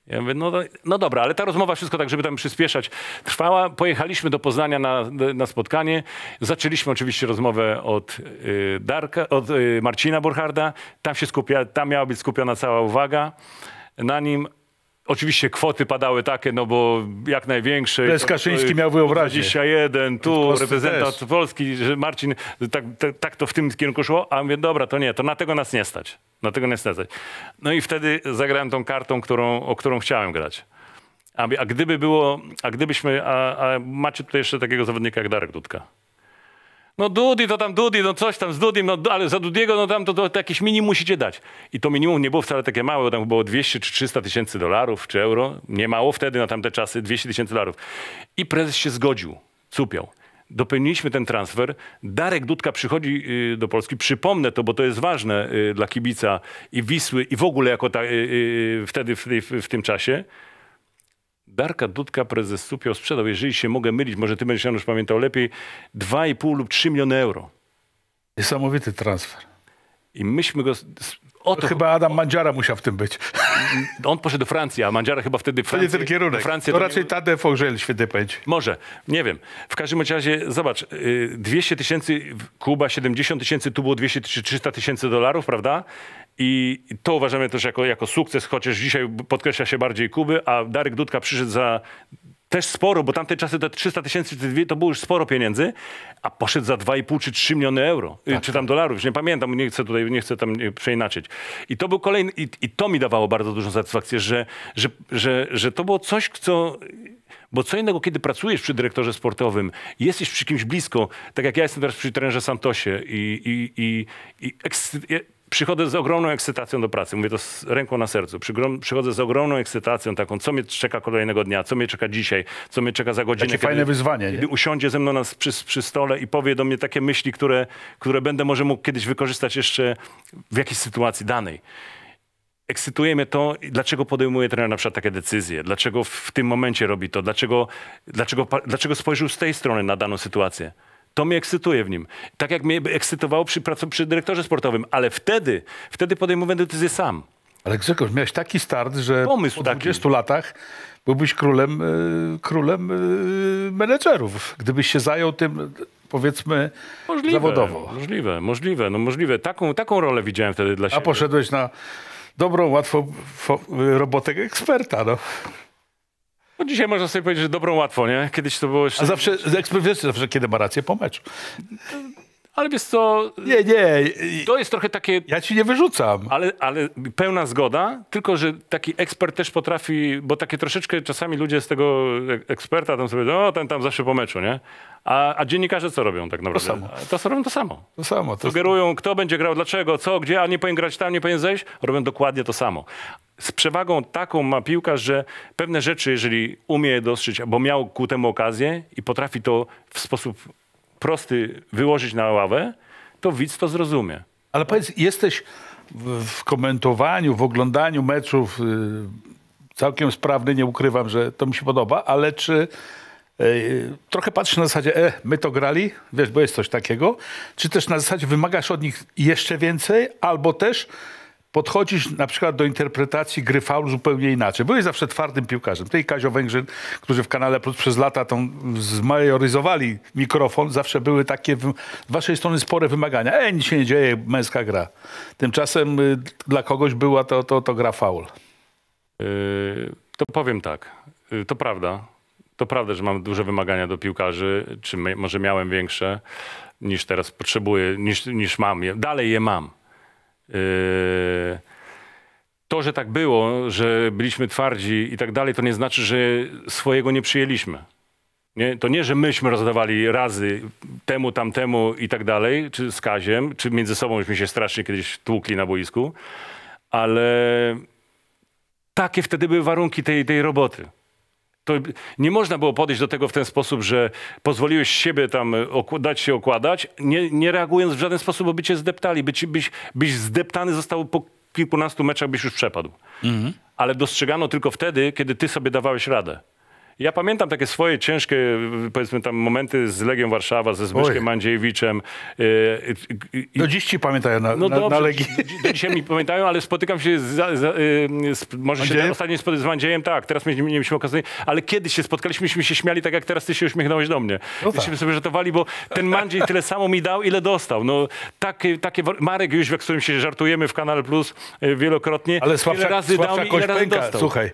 Ja mówię, no, no dobra, ale ta rozmowa, wszystko tak, żeby tam przyspieszać, trwała. Pojechaliśmy do Poznania na, na spotkanie. Zaczęliśmy oczywiście rozmowę od, y, Darka, od y, Marcina Burharda. Tam, się skupia, tam miała być skupiona cała uwaga na nim. Oczywiście kwoty padały takie, no bo jak największe. Bez Kaszyński miał wyobrazić. 21, tu reprezentant też. Polski, że Marcin, tak, tak, tak, to w tym kierunku szło, a mówię, dobra, to nie, to na tego nas nie stać. Na tego nie stać. No i wtedy zagrałem tą kartą, którą, o którą chciałem grać. A, a gdyby było, a gdybyśmy, a, a macie tutaj jeszcze takiego zawodnika jak Darek Dudka. No Dudi, to tam Dudi, no coś tam z Dudim, no, ale za Dudiego, no tam to, to, to jakieś minimum musicie dać. I to minimum nie było wcale takie małe, bo tam było 200 czy 300 tysięcy dolarów czy euro. Nie mało wtedy, na tamte czasy, 200 tysięcy dolarów. I prezes się zgodził, cupiał. Dopełniliśmy ten transfer. Darek Dudka przychodzi y, do Polski. Przypomnę to, bo to jest ważne y, dla kibica i Wisły i w ogóle jako ta, y, wtedy w, w, w tym czasie. Darka Dudka prezes Supio sprzedał, jeżeli się mogę mylić, może ty będziesz już pamiętał lepiej, 2,5 lub 3 miliony euro. Niesamowity transfer. I myśmy go... To, chyba Adam Mandziara musiał w tym być. On poszedł do Francji, a Mandziara chyba wtedy... Francję, to nie ten kierunek. Francję, to, to raczej nie... Tadej Fogel, świetnie powiedzieć. Może, nie wiem. W każdym razie, zobacz, 200 y, tysięcy Kuba, 70 tysięcy, tu było 200, 300 tysięcy dolarów, prawda? I to uważamy też jako, jako sukces, chociaż dzisiaj podkreśla się bardziej Kuby, a Darek Dudka przyszedł za też sporo, bo tamte czasy te 300 tysięcy to było już sporo pieniędzy, a poszedł za 2,5 czy 3 miliony euro, y, tak, czy tam dolarów, już nie pamiętam, nie chcę tutaj, nie chcę tam y, przeinaczyć. I to był kolejny, i, i to mi dawało bardzo dużą satysfakcję, że, że, że, że to było coś, co... Bo co innego, kiedy pracujesz przy dyrektorze sportowym, jesteś przy kimś blisko, tak jak ja jestem teraz przy trenerze Santosie i, i, i, i przychodzę z ogromną ekscytacją do pracy. Mówię to z ręką na sercu. Przychodzę z ogromną ekscytacją taką, co mnie czeka kolejnego dnia, co mnie czeka dzisiaj, co mnie czeka za godzinę. Takie kiedy, fajne wyzwanie. Kiedy nie? usiądzie ze mną na, przy, przy, stole i powie do mnie takie myśli, które, które będę może mógł kiedyś wykorzystać jeszcze w jakiejś sytuacji danej ekscytuje mnie to, dlaczego podejmuje trener na przykład takie decyzje, dlaczego w tym momencie robi to, dlaczego, dlaczego, dlaczego spojrzył z tej strony na daną sytuację. To mnie ekscytuje w nim. Tak jak mnie ekscytowało przy, przy dyrektorze sportowym, ale wtedy, wtedy podejmowałem decyzję sam. Ale Grzegorz, miałeś taki start, że Pomysł po 20 taki. latach byłbyś królem, e, królem e, menedżerów. Gdybyś się zajął tym, powiedzmy, możliwe, zawodowo. Możliwe, możliwe, no możliwe. Taką, taką rolę widziałem wtedy dla siebie. A poszedłeś na dobrą, łatwą robotę eksperta, no. No dzisiaj można sobie powiedzieć, że dobrą łatwo, nie? Kiedyś to było jeszcze... A zawsze zawsze kiedy ma rację po meczu. Ale wiesz co... Nie, nie. To jest trochę takie... Ja ci nie wyrzucam. Ale, ale pełna zgoda, tylko że taki ekspert też potrafi, bo takie troszeczkę czasami ludzie z tego eksperta tam sobie, no ten tam zawsze po meczu, nie? A, a dziennikarze co robią tak naprawdę? To samo. To co robią to samo. To samo. To Sugerują, kto będzie grał, dlaczego, co, gdzie, a nie powinien grać tam, nie powinien zejść. Robią dokładnie to samo. Z przewagą taką ma piłka że pewne rzeczy, jeżeli umie je dostrzec, bo miał ku temu okazję i potrafi to w sposób prosty wyłożyć na ławę, to widz to zrozumie. Ale powiedz, jesteś w komentowaniu, w oglądaniu meczów y, całkiem sprawny, nie ukrywam, że to mi się podoba, ale czy y, trochę patrzysz na zasadzie, e, my to grali, wiesz, bo jest coś takiego, czy też na zasadzie wymagasz od nich jeszcze więcej, albo też podchodzisz na przykład do interpretacji gry faul zupełnie inaczej. Byłeś zawsze twardym piłkarzem. Ty i Kazio Węgrzyn, którzy w Kanale Plus przez lata tą zmajoryzowali mikrofon, zawsze były takie z waszej strony spore wymagania. E, nic się nie dzieje, męska gra. Tymczasem y, dla kogoś była to, to, to gra faul. Yy, to powiem tak. Yy, to prawda. To prawda, że mam duże wymagania do piłkarzy, czy my, może miałem większe niż teraz potrzebuję, niż, niż mam. Je, dalej je mam Yy, to, że tak było, że byliśmy twardzi i tak dalej, to nie znaczy, że swojego nie przyjęliśmy. Nie? To nie, że myśmy rozdawali razy temu, tamtemu i tak dalej, czy z Kaziem, czy między sobą się strasznie kiedyś tłukli na boisku, ale takie wtedy były warunki tej, tej roboty. To nie można było podejść do tego w ten sposób, że pozwoliłeś siebie tam dać się okładać, nie, nie reagując w żaden sposób, bo by cię zdeptali. By ci, byś, byś zdeptany został po kilkunastu meczach, byś już przepadł. Mhm. Ale dostrzegano tylko wtedy, kiedy ty sobie dawałeś radę. Ja pamiętam takie swoje ciężkie, powiedzmy tam momenty z Legią Warszawa, ze Zbyszkiem Mandziejewiczem. Y, y, do dziś ci pamiętają na, no na, na Legii. Do dzisiaj mi pamiętają, ale spotykam się z, y, z, może się ostatnio z Mandziejem, tak, teraz my nie mieliśmy okazji, ale kiedy się spotkaliśmy, myśmy się śmiali tak jak teraz ty się uśmiechnąłeś do mnie. No tak. sobie żartowali, bo ten Mandziej tyle samo mi dał, ile dostał. No, takie, takie Marek już z którym się żartujemy w Kanal Plus wielokrotnie, ale słabsza, ile razy dał mi, ile razy dostał. Słuchaj,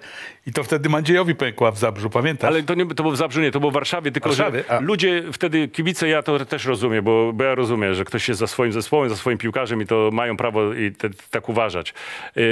i to wtedy Mandziejowi pękła w Zabrzu, pamiętasz? Ale to nie to było w Zabrzu, nie, to było w Warszawie, tylko Warszawie, że a. ludzie wtedy, kibice, ja to też rozumiem, bo, bo, ja rozumiem, że ktoś jest za swoim zespołem, za swoim piłkarzem i to mają prawo i te, tak uważać. Yy,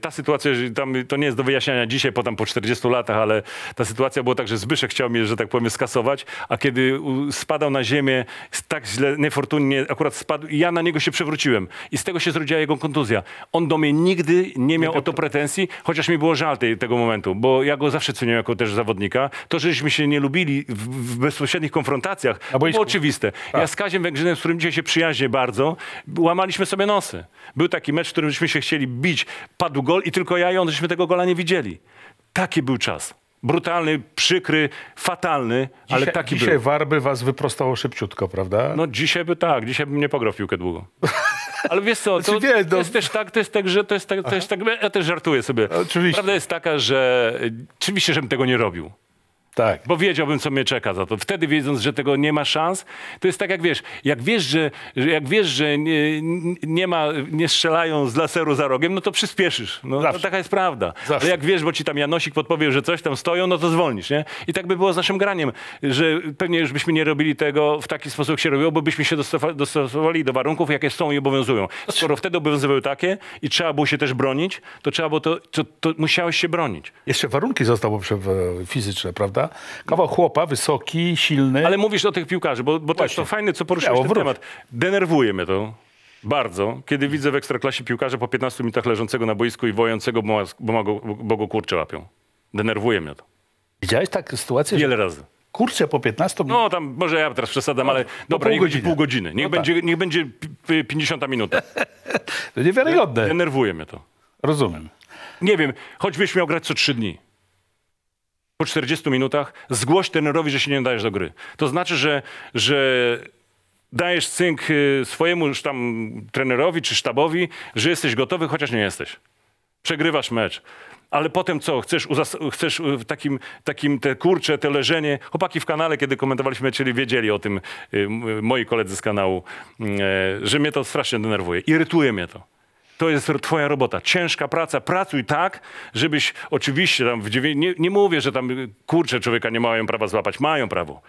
ta sytuacja, tam, to nie jest do wyjaśniania dzisiaj, potem po 40 latach, ale ta sytuacja była tak, że Zbyszek chciał mnie, że tak powiem, skasować, a kiedy spadał na ziemię tak źle, niefortunnie, akurat spadł i ja na niego się przewróciłem. I z tego się zrodziła jego kontuzja. On do mnie nigdy nie miał nie o to pretensji, chociaż mi było żal tej, tego momentu bo ja go zawsze cenię jako też zawodnika. To, żeśmy się nie lubili w, w bezpośrednich konfrontacjach, było oczywiste. Tak. Ja z Kaziem Węgrzynem, z którym dzisiaj się przyjaźnię bardzo, łamaliśmy sobie nosy. Był taki mecz, w którym żeśmy się chcieli bić, padł gol i tylko ja i on, żeśmy tego gola nie widzieli. Taki był czas. Brutalny, przykry, fatalny, dzisiaj, ale taki dzisiaj był. Dzisiaj warby was wyprostało szybciutko, prawda? No dzisiaj by tak, dzisiaj bym nie pograł piłkę długo. (laughs) Ale wiesz co, to, znaczy, no. to jest też tak, to jest tak, że to jest tak, to jest tak, no, ja też żartuję sobie. Oczywiście. Prawda jest taka, że e, oczywiście, żebym tego nie robił. Tak. Bo wiedziałbym, co mnie czeka za to. Wtedy wiedząc, że tego nie ma szans, to jest tak jak wiesz, jak wiesz, że, jak wiesz, że nie, nie ma, nie strzelają z laseru za rogiem, no to przyspieszysz. No, taka jest prawda. Zawsze. Ale jak wiesz, bo ci tam Janosik podpowie, że coś tam stoją, no to zwolnisz, nie? I tak by było z naszym graniem, że pewnie już byśmy nie robili tego w taki sposób, jak się robiło, bo byśmy się dostosowali do warunków, jakie są i obowiązują. Znaczy- Skoro wtedy obowiązywały takie i trzeba było się też bronić, to trzeba było to, to, to musiałeś się bronić. Jeszcze warunki zostały fizyczne, prawda? Kawał chłopa, wysoki, silny. Ale mówisz o tych piłkarzy, bo, bo też tak, to fajne, co poruszyłeś Miało, ten temat. Denerwuje mnie to. Bardzo. Kiedy widzę w ekstraklasie piłkarza po 15 minutach leżącego na boisku i wojącego, bo, ma, bo, ma go, bo go kurcze łapią. Denerwuje mnie to. Widziałeś taką sytuację? Wiele że... razy. Kurczę, po 15 minut. No tam, może ja teraz przesadam, no, ale dobra, pół godziny. pół godziny. Niech, no tak. będzie, tak. niech będzie 50 minuta. (laughs) to niewiarygodne. Denerwuje mnie to. Rozumiem. Nie wiem, choćbyś miał grać co 3 dni po 40 minutach, zgłoś trenerowi, że się nie dajesz do gry. To znaczy, że, że dajesz cynk y, swojemu już tam trenerowi czy sztabowi, że jesteś gotowy, chociaż nie jesteś. Przegrywasz mecz. Ale potem co? Chcesz, chcesz y, w takim, takim te kurcze, te leżenie. Chłopaki w kanale, kiedy komentowaliśmy, czyli wiedzieli o tym y, moi koledzy z kanału, że mnie to strasznie denerwuje. Irytuje mnie to. To jest twoja robota. Ciężka praca. Pracuj tak, żebyś oczywiście tam w dziewię... nie, nie mówię, że tam y, kurczę człowieka nie mają prawa złapać. Mają prawo.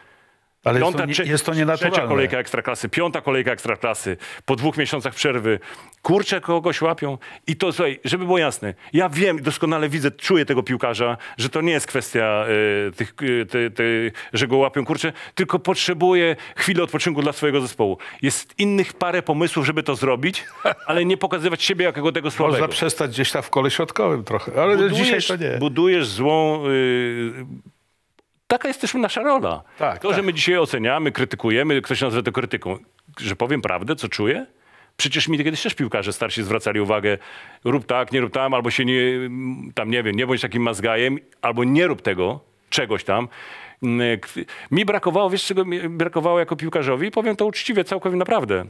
Ale piąta, jest, to, nie, jest to nienaturalne. Trzecia kolejka ekstraklasy, piąta kolejka ekstraklasy, po dwóch miesiącach przerwy. Kurczę, kogoś łapią. I to, słuchaj, żeby było jasne, ja wiem, doskonale widzę, czuję tego piłkarza, że to nie jest kwestia y, tych, y, ty, ty, że go łapią, kurczę, tylko potrzebuje chwili odpoczynku dla swojego zespołu. Jest innych parę pomysłów, żeby to zrobić, ale nie pokazywać siebie jako tego słabego. Można przestać gdzieś tam w kole środkowym trochę, ale budujesz, dzisiaj to nie. Budujesz złą... Y, Taka jest też nasza rola. Tak, to, tak. że my dzisiaj oceniamy, krytykujemy, ktoś nazywa to krytyką. Że powiem prawdę, co czuję? Przecież mi kiedyś też piłkarze starsi zwracali uwagę, rób tak, nie rób tam, albo się nie, tam nie wiem, nie bądź takim mazgajem, albo nie rób tego, czegoś tam. Mm, e, mi brakowało, wiesz czego mi brakowało jako piłkarzowi? Powiem to uczciwie, całkowicie naprawdę.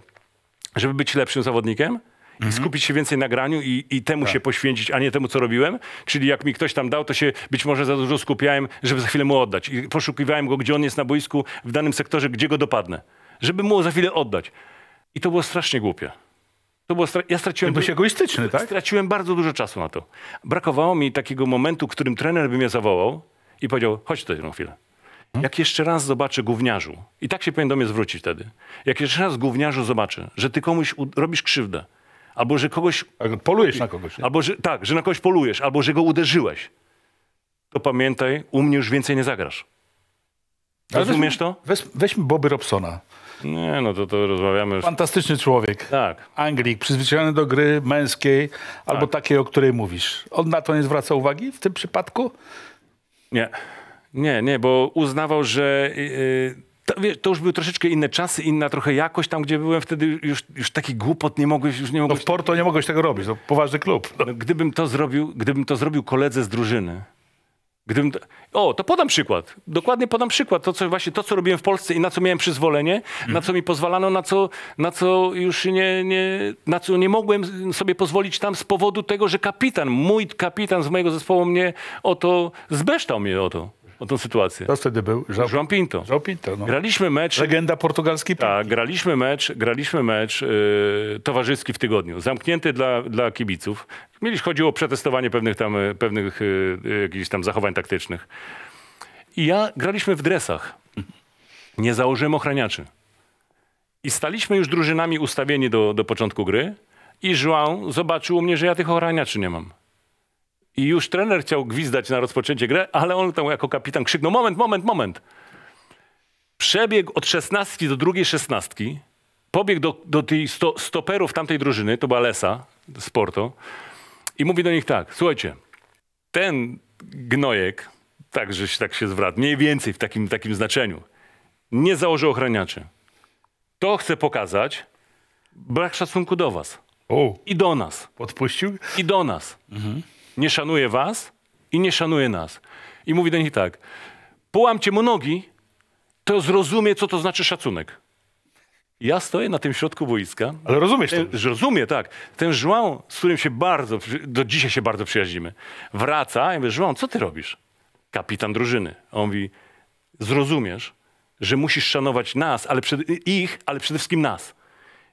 Żeby być lepszym zawodnikiem, mhm. skupić się więcej na graniu i, i temu tak. się poświęcić, a nie temu, co robiłem. Czyli jak mi ktoś tam dał, to się być może za dużo skupiałem, żeby za chwilę mu oddać. I poszukiwałem go, gdzie on jest na boisku, w danym sektorze, gdzie go dopadnę. Żeby mu za chwilę oddać. I to było strasznie głupie. To było stra ja straciłem. byłeś egoistyczny, tak? Straciłem bardzo dużo czasu na to. Brakowało mi takiego momentu, w którym trener by mnie zawołał i powiedział: chodź tutaj jedną chwilę. Mhm. Jak jeszcze raz zobaczę gówniarzu, i tak się powinien do mnie zwrócić wtedy. Jak jeszcze raz gówniarzu zobaczę, że ty komuś robisz krzywdę, Albo że kogoś. Polujesz na kogoś. Nie? Albo że, tak, że na kogoś polujesz, albo że go uderzyłeś. To pamiętaj, u mnie już więcej nie zagrasz. Ale Rozumiesz to? Weź, weźmy Boby Robsona. Nie, no to, to rozmawiamy już. Fantastyczny człowiek. Tak. Anglik, przyzwyczajony do gry męskiej albo tak. takiej, o której mówisz. On na to nie zwraca uwagi w tym przypadku? Nie. Nie, nie, bo uznawał, że. Yy, to, to, już były troszeczkę inne czasy, inna trochę jakość. Tam, gdzie byłem wtedy, już, już taki głupot nie mogłeś, już nie no mogłeś... No w Porto nie mogłeś tego robić, to poważny klub. No, gdybym, to zrobił, gdybym to zrobił koledze z drużyny, Gdybym to... O, to podam przykład. Dokładnie podam przykład. To, co właśnie to, co robiłem w Polsce i na co miałem przyzwolenie, mhm. na co mi pozwalano, na co, na co już nie, nie, na co nie mogłem sobie pozwolić tam z powodu tego, że kapitan, mój kapitan z mojego zespołu mnie o to zbeształ mnie o to o tą sytuację. To wtedy był João, João Pinto. João Pinto no. Graliśmy mecz. Legenda portugalskiej Tak, graliśmy mecz, graliśmy mecz yy, towarzyski w tygodniu, zamknięty dla, dla kibiców. Mieliś, chodziło o przetestowanie pewnych tam, y, pewnych yy, jakichś tam zachowań taktycznych. I ja graliśmy w dresach. Nie założyłem ochraniaczy. I staliśmy już drużynami ustawieni do, do początku gry. I João zobaczył u mnie, że ja tych ochraniaczy nie mam. I już trener chciał gwizdać na rozpoczęcie gry, ale on tam jako kapitan krzyknął: moment, moment, moment. Przebiegł od szesnastki do drugiej szesnastki, pobiegł do, do tej sto, stoperów tamtej drużyny, to była Lesa z Porto, i mówi do nich tak: słuchajcie, ten gnojek, tak, że się, tak się zwraca, mniej więcej w takim, takim znaczeniu, nie założył ochraniaczy. To chcę pokazać brak szacunku do was. O. I do nas. Podpuścił? I do nas. Mhm nie szanuje was i nie szanuje nas. I mówi do nich tak, połamcie mu nogi, to zrozumie, co to znaczy szacunek. Ja stoję na tym środku boiska. Ale rozumiesz ten, to? Rozumiem, tak. Ten Żłam, z którym się bardzo, do dzisiaj się bardzo przyjaźnimy, wraca i mówi, Żłam, co ty robisz? Kapitan drużyny. On mówi, zrozumiesz, że musisz szanować nas, ale przed, ich, ale przede wszystkim nas.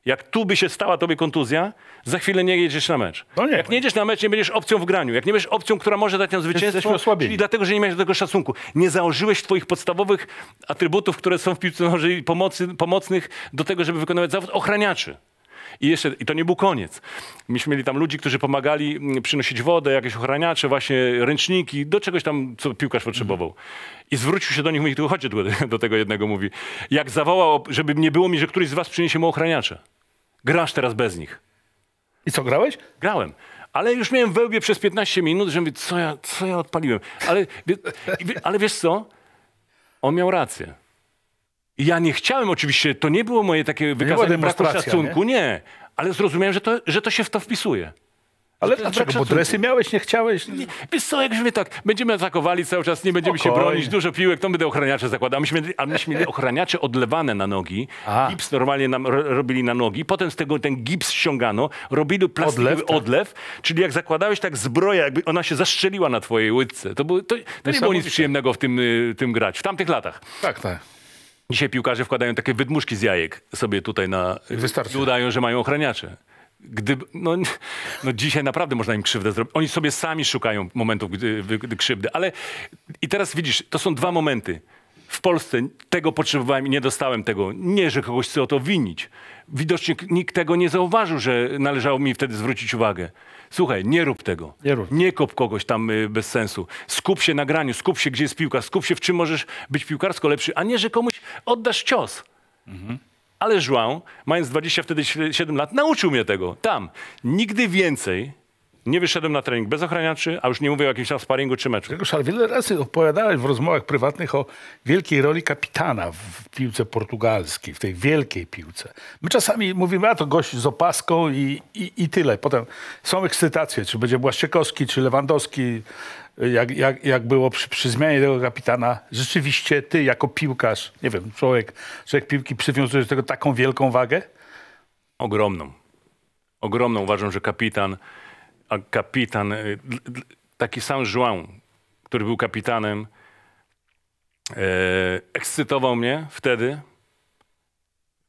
Jak tu by się stała tobie kontuzja, za chwilę nie jedziesz na mecz. No nie. Jak no. nie jedziesz na mecz, nie będziesz opcją w graniu. Jak nie będziesz opcją, która może dać nam zwycięstwo, czyli dlatego, że nie miałeś do tego szacunku. Nie założyłeś twoich podstawowych atrybutów, które są w piłce nożnej pomocy, pomocnych do tego, żeby wykonywać zawód ochraniaczy. I jeszcze, i to nie był koniec. Myśmy mieli tam ludzi, którzy pomagali mm, przynosić wodę, jakieś ochraniacze, właśnie ręczniki, do czegoś tam, co piłkarz potrzebował. I zwrócił się do nich, mówi, tu chodźcie (laughs) do, tego jednego, mówi. Jak zawołał, żeby nie było mi, że któryś z was przyniesie mu ochraniacze. Grasz teraz bez nich. I co, grałeś? Grałem. Ale już miałem wełbie przez 15 minut, że mówię, co ja, co ja odpaliłem. Ale, ale wiesz co? On miał rację. ja nie chciałem oczywiście, to nie było moje takie no wykazanie braku szacunku, nie. nie. Ale zrozumiałem, że to, że to się w to wpisuje. Ale dlaczego? Bo dresy miałeś, nie chciałeś? Nie, wiesz co, jak tak, będziemy atakowali cały czas, nie będziemy Spokojnie. się bronić, dużo piłek, to my te ochraniacze zakładamy. Myśmy, a myśmy mieli ochraniacze odlewane na nogi, gips normalnie nam robili na nogi, potem z tego ten gips ściągano, robili plastikowy odlew, tak. odlew, czyli jak zakładałeś tak zbroję, jakby ona się zastrzeliła na twojej łydce. To, było, to, to nie było nic przyjemnego w tym, y, tym grać, w tamtych latach. Tak, tak. Dzisiaj piłkarze wkładają takie wydmuszki z jajek sobie tutaj na... Wystarczy. I udają, że mają ochraniacze. Gdyby, no, no dzisiaj naprawdę można im krzywdę zrobić. Oni sobie sami szukają momentów gdy, gdy krzywdy. Ale i teraz widzisz, to są dwa momenty. W Polsce tego potrzebowałem i nie dostałem tego. Nie, że kogoś chcę o to winić. Widocznie nikt tego nie zauważył, że należało mi wtedy zwrócić uwagę. Słuchaj, nie rób tego. Nie, rób. nie kop kogoś tam y, bez sensu. Skup się na graniu, skup się, gdzie jest piłka, skup się, w czym możesz być piłkarsko lepszy, a nie, że komuś oddasz cios. Mhm. Ale Juan, mając 27 lat, nauczył mnie tego. Tam. Nigdy więcej nie wyszedłem na trening bez ochraniaczy, a już nie mówię o jakimś tam sparingu czy meczu. Grzegorz, ale wiele razy opowiadałeś w rozmowach prywatnych o wielkiej roli kapitana w piłce portugalskiej, w tej wielkiej piłce. My czasami mówimy, a to gość z opaską i, i, i tyle. Potem są ekscytacje, czy będzie Błaszczykowski, czy Lewandowski, jak, jak, jak było przy, przy, zmianie tego kapitana, rzeczywiście ty jako piłkarz, nie wiem, człowiek, człowiek piłki przywiązujesz do tego taką wielką wagę? Ogromną. Ogromną. Uważam, że kapitan, a kapitan, y, taki sam João, który był kapitanem, e, ekscytował mnie wtedy.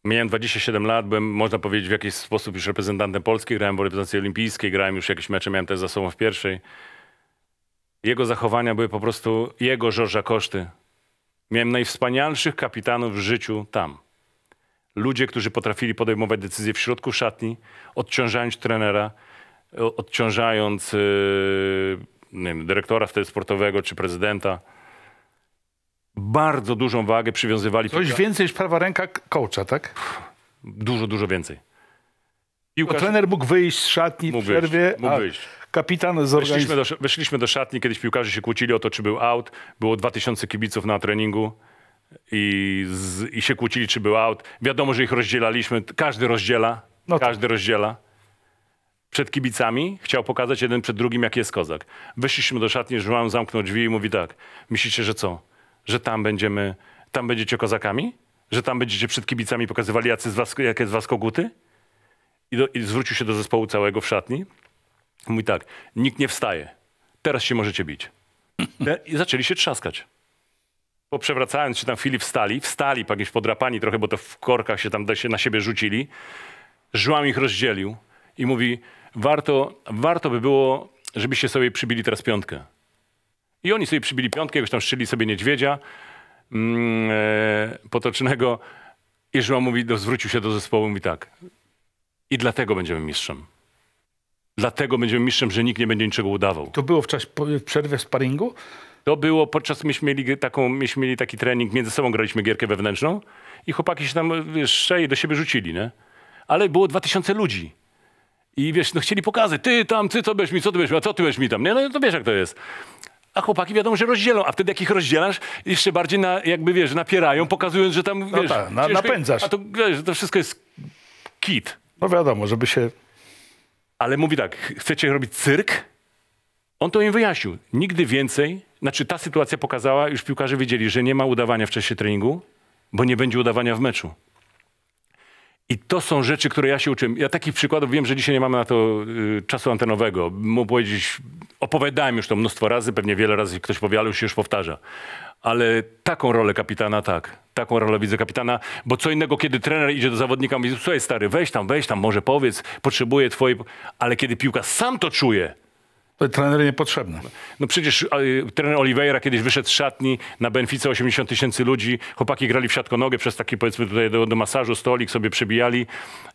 Miałem 27 lat, byłem, można powiedzieć, w jakiś sposób już reprezentantem Polski, grałem w reprezentacji olimpijskiej, grałem już jakieś mecze, miałem też za sobą w pierwszej jego zachowania były po prostu jego Żorża Koszty. Miałem najwspanialszych kapitanów w życiu tam. Ludzie, którzy potrafili podejmować decyzje w środku szatni, odciążając trenera, e, odciążając yy, wiem, dyrektora wtedy sportowego czy prezydenta. Bardzo dużą wagę przywiązywali. Coś piłka... więcej niż prawa ręka coacha, tak? dużo, dużo więcej. Piłkarz... trener mógł wyjść z szatni mógł w przerwie. Wyjść, mógł a... wyjść kapitan zorganizował... Wyszliśmy do, wyszliśmy do szatni, kiedyś piłkarze się kłócili o to, czy był out. Było 2000 kibiców na treningu. I, z, I się kłócili, czy był out. Wiadomo, że ich rozdzielaliśmy. Każdy rozdziela. No tak. każdy rozdziela przed kibicami, chciał pokazać jeden przed drugim, jaki jest kozak. Wyszliśmy do szatni, że mam zamknął drzwi i mówi tak, myślicie, że co? Że tam będziemy, tam będziecie kozakami? Że tam będziecie przed kibicami pokazywali, jacy z was, jakie z was koguty? I, do, I zwrócił się do zespołu całego w szatni Mówi tak, nikt nie wstaje, teraz się możecie bić. I zaczęli się trzaskać. Poprzewracając się tam chwili wstali, wstali jakieś podrapani trochę, bo to w korkach się tam na siebie rzucili. Żłam ich rozdzielił i mówi, warto, warto by było, żebyście sobie przybili teraz piątkę. I oni sobie przybili piątkę, jakoś tam szczyli sobie niedźwiedzia mm, e, potocznego. I Żłam mówi, do, no, zwrócił się do zespołu i mówi tak, i dlatego będziemy mistrzem. Dlatego będziemy mistrzem, że nikt nie będzie niczego udawał. To było w czasie w przerwy sparingu? To było podczas, myśmy mieli, taką, myśmy mieli taki trening, między sobą graliśmy gierkę wewnętrzną i chłopaki się tam, wiesz, do siebie rzucili, nie? Ale było 2000 ludzi. I wiesz, no chcieli pokazać, ty tam, ty co byś mi, co ty byś mi, a co ty byś mi tam, nie? No, no to wiesz jak to jest. A chłopaki wiadomo, że rozdzielą, a wtedy jak ich rozdzielasz, jeszcze bardziej na, jakby wiesz, napierają, pokazując, że tam no wiesz. No tak, na, napędzasz. A to, wiesz, to wszystko jest kit. No wiadomo, żeby się ale mówi tak, chcecie robić cyrk? On to im wyjaśnił. Nigdy więcej, znaczy ta sytuacja pokazała, już piłkarze wiedzieli, że nie ma udawania w czasie treningu, bo nie będzie udawania w meczu. I to są rzeczy, które ja się uczyłem. Ja takich przykładów wiem, że dzisiaj nie mamy na to y, czasu antenowego. Mógł powiedzieć, opowiadałem już to mnóstwo razy, pewnie wiele razy ktoś powie, ale już się już powtarza. Ale taką rolę kapitana tak taką rolę widzę kapitana, bo co innego, kiedy trener idzie do zawodnika i mówi, słuchaj stary, weź tam, weź tam, może powiedz, potrzebuję twojej... Ale kiedy piłka sam to czuje, to trener niepotrzebny. No przecież y, trener Oliveira kiedyś wyszedł z szatni na Benfice 80 tysięcy ludzi. Chłopaki grali w nogę przez taki powiedzmy tutaj do, do masażu, stolik sobie przebijali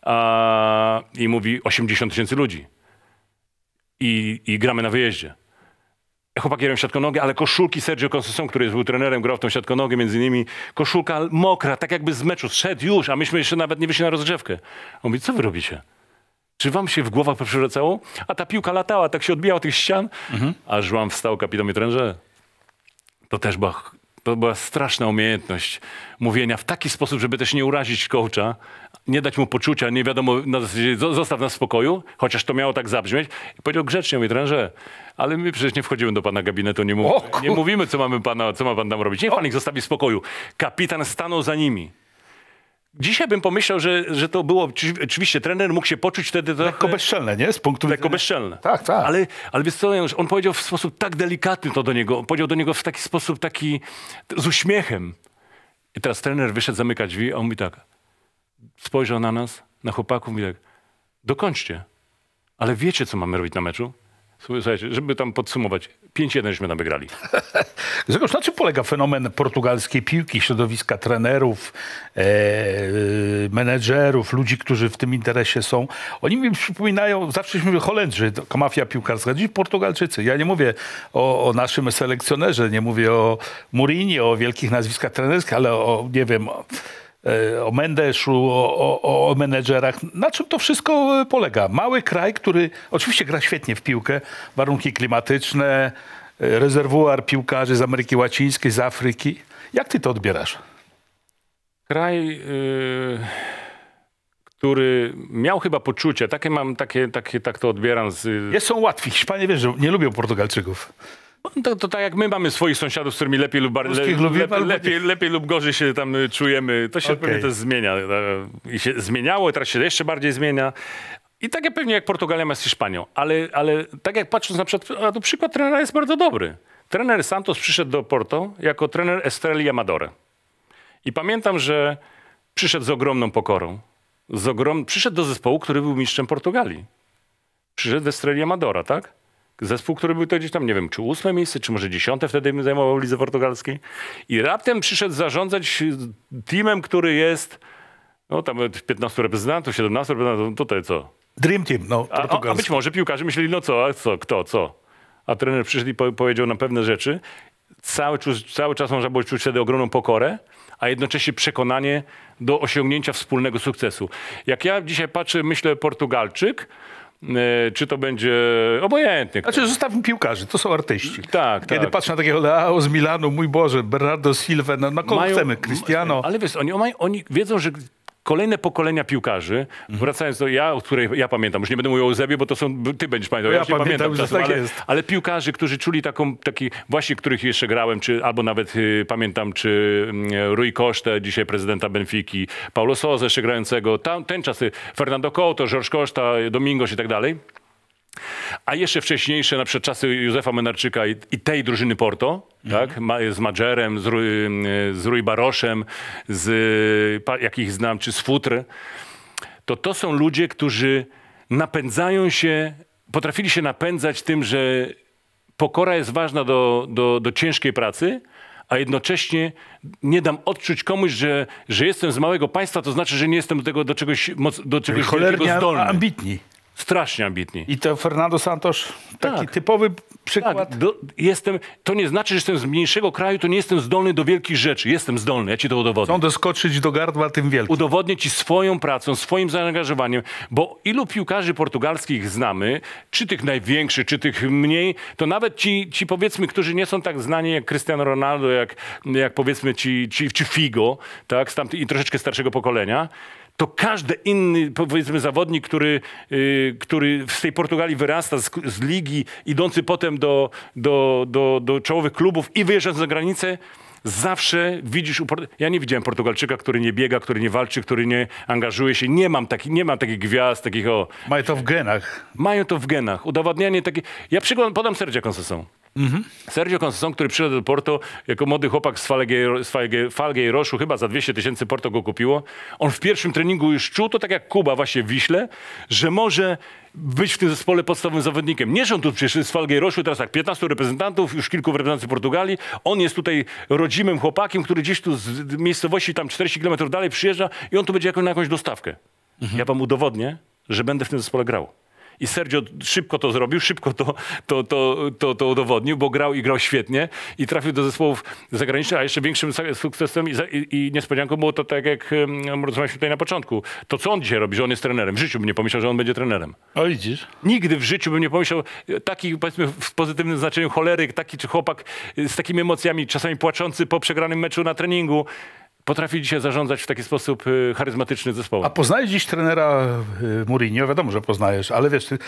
a, i mówi 80 tysięcy ludzi. I, I gramy na wyjeździe chłopaki robią siatkonogę, ale koszulki Sergio Concession, który był trenerem, grał w tą siatkonogę między innymi, koszulka mokra, tak jakby z meczu szedł już, a myśmy jeszcze nawet nie wyszli na rozgrzewkę. On mówi, co wy robicie? Czy wam się w głowach poprzewracało? A ta piłka latała, tak się odbijała od tych ścian, mhm. aż wam wstał kapitan trenerze. To też była to była straszna umiejętność mówienia w taki sposób, żeby też nie urazić coacha, nie dać mu poczucia, nie wiadomo, na zasadzie zostaw nas w spokoju, chociaż to miało tak zabrzmieć. I powiedział grzecznie, mówi trenerze, ale my przecież nie wchodzimy do pana gabinetu, nie, mów, nie mówimy, co, mamy pana, co ma pan tam robić. Niech pan ich zostawi w spokoju. Kapitan stanął za nimi. Dzisiaj bym pomyślał, że, że to było, oczywiście trener mógł się poczuć wtedy trochę... Lekko bezczelne, nie? Z punktu widzenia... bezczelne. Tak, tak. Ale, ale wiesz co, on powiedział w sposób tak delikatny to do niego, powiedział do niego w taki sposób taki, z uśmiechem. I teraz trener wyszedł, zamyka drzwi, a on mi tak, spojrzał na nas, na chłopaków, mówi tak, dokończcie, ale wiecie, co mamy robić na meczu? Słuchajcie, żeby tam podsumować, 5 1 żeśmy tam wygrali. (laughs) Grzegorz, na czym polega fenomen portugalskiej piłki, środowiska trenerów, e, menedżerów, ludzi, którzy w tym interesie są? Oni mi przypominają, zawsześmy mówili Holendrzy, mafia piłkarska, dziś Portugalczycy. Ja nie mówię o, o, naszym selekcjonerze, nie mówię o Mourinho, o wielkich nazwiskach trenerskich, ale o, nie wiem... O, o Mendeszu, o, o, o menedżerach. Na czym to wszystko e, polega? Mały kraj, który oczywiście gra świetnie w piłkę, warunki klimatyczne, e, rezerwuar piłkarzy z Ameryki Łacińskiej, z Afryki. Jak ty to odbierasz? Kraj, yy, który miał chyba poczucie, takie mam, takie, takie, tak to odbieram. Z... Jest są łatwi. Hiszpanie, wiesz, że nie lubią Portugalczyków. No to, to tak jak my mamy swoich sąsiadów, z którymi lepiej lub, le- le- lepiej, lepiej lub gorzej się tam y, czujemy. To się okay. pewnie też zmienia. E, I się zmieniało, teraz się jeszcze bardziej zmienia. I tak jak pewnie jak Portugalia ma z Hiszpanią. Ale, ale tak jak patrząc na przykład, a to przykład trenera jest bardzo dobry. Trener Santos przyszedł do Porto jako trener Estrella Amadore. I pamiętam, że przyszedł z ogromną pokorą. Z ogrom... Przyszedł do zespołu, który był mistrzem Portugalii. Przyszedł do Estrella Amadora, tak? Zespół, który był to gdzieś tam, nie wiem, czy ósme miejsce, czy może dziesiąte wtedy zajmował Lidze Portugalskiej. I raptem przyszedł zarządzać y, teamem, który jest, no tam 15 reprezentantów, 17 reprezentantów, no, tutaj co? Dream Team, no, a, a, być może piłkarze myśleli, no co, a co, kto, co? A trener przyszedł i po, powiedział nam pewne rzeczy. Cały, cały czas można było czuć wtedy ogromną pokorę, a jednocześnie przekonanie do osiągnięcia wspólnego sukcesu. Jak ja dzisiaj patrzę, myślę, Portugalczyk, E, czy to będzie obojętnie. Kto. Znaczy, zostawmy piłkarzy, to są artyści. Tak, Kiedy tak. patrzę na takiego Leao z Milanu, mój Boże, Bernardo Silva, na, na kogo Mają, chcemy, Cristiano. Ale wiesz, oni, oni wiedzą, że kolejne pokolenia piłkarzy, wracając do ja, o której ja pamiętam, już nie będę mówił o Zebie, bo to są, ty będziesz pamiętał, ja, ja pamiętam, pamiętam czasem, tak ale, ale, piłkarzy, którzy czuli taką, taki, właśnie których jeszcze grałem, czy albo nawet y, pamiętam, czy y, Rui Costa, dzisiaj prezydenta Benfiki, Paulo Sosa jeszcze grającego, tam, ten czas, Fernando Couto, George Costa, Domingos i tak dalej a jeszcze wcześniejsze, na przykład czasy Józefa Menarczyka i, i tej drużyny Porto, tak? mhm. tak? Ma, z Madżerem, z, z Rui Baroszem, z, jakich znam, czy z Futr, to to są ludzie, którzy napędzają się, potrafili się napędzać tym, że pokora jest ważna do, do, do ciężkiej pracy, a jednocześnie nie dam odczuć komuś, że, że jestem z małego państwa, to znaczy, że nie jestem do tego do czegoś, moc, do czegoś Cholernie zdolny. ambitni strasznie ambitni. I to Fernando Santos, taki tak. typowy tak, przykład. Tak, do, jestem, to nie znaczy, że jestem z mniejszego kraju, to nie jestem zdolny do wielkich rzeczy. Jestem zdolny, ja ci to udowodnię. Chcą doskoczyć do gardła tym wielkim. Udowodnię ci swoją pracą, swoim zaangażowaniem, bo ilu piłkarzy portugalskich znamy, czy tych największych, czy tych mniej, to nawet ci, ci powiedzmy, którzy nie są tak znani jak Cristiano Ronaldo, jak, jak powiedzmy ci, ci, ci Figo, tak, z tamty, i troszeczkę starszego pokolenia, to każdy inny, powiedzmy, zawodnik, który, yy, który z tej Portugalii wyrasta, z, z, ligi, idący potem do, do, do, do czołowych klubów i wyjeżdżając za granicę, Zawsze widzisz u Port- Ja nie widziałem Portugalczyka, który nie biega, który nie walczy, który nie angażuje się. Nie mam, taki, nie mam takich gwiazd, takich o... Mają to w genach. Mają to w genach. Udowadnianie takie... Ja przykład podam Serdzia Concesą. Mhm. Sergio Concesą, który przyszedł do Porto jako młody chłopak z Falgiej Roszu, chyba za 200 tysięcy Porto go kupiło. On w pierwszym treningu już czuł, to tak jak Kuba właśnie w Wiśle, że może być w tym zespole podstawowym zawodnikiem. Nie, są tu przecież jest Falgueirosu, teraz tak, 15 reprezentantów, już kilku w reprezentacji Portugalii. On jest tutaj rodzimym chłopakiem, który gdzieś tu z miejscowości tam 40 km dalej przyjeżdża i on tu będzie jako na jakąś dostawkę. Mhm. Ja wam udowodnię, że będę w tym zespole grał. I Sergio szybko to zrobił, szybko to, to, to, to, to udowodnił, bo grał i grał świetnie i trafił do zespołów zagranicznych, a jeszcze większym sukcesem i, i, i niespodzianką było to tak, jak um, rozmawialiśmy tutaj na początku. To, co on dzisiaj robi, że on jest trenerem. W życiu bym nie pomyślał, że on będzie trenerem. O, widzisz? Nigdy w życiu bym nie pomyślał, e, taki powiedzmy w pozytywnym znaczeniu choleryk, taki czy chłopak e, z takimi emocjami, czasami płaczący po przegranym meczu na treningu potrafi dzisiaj zarządzać w taki sposób y, charyzmatyczny zespołem. A poznajesz dziś trenera y, Mourinho? Wiadomo, że poznajesz, ale wiesz, y,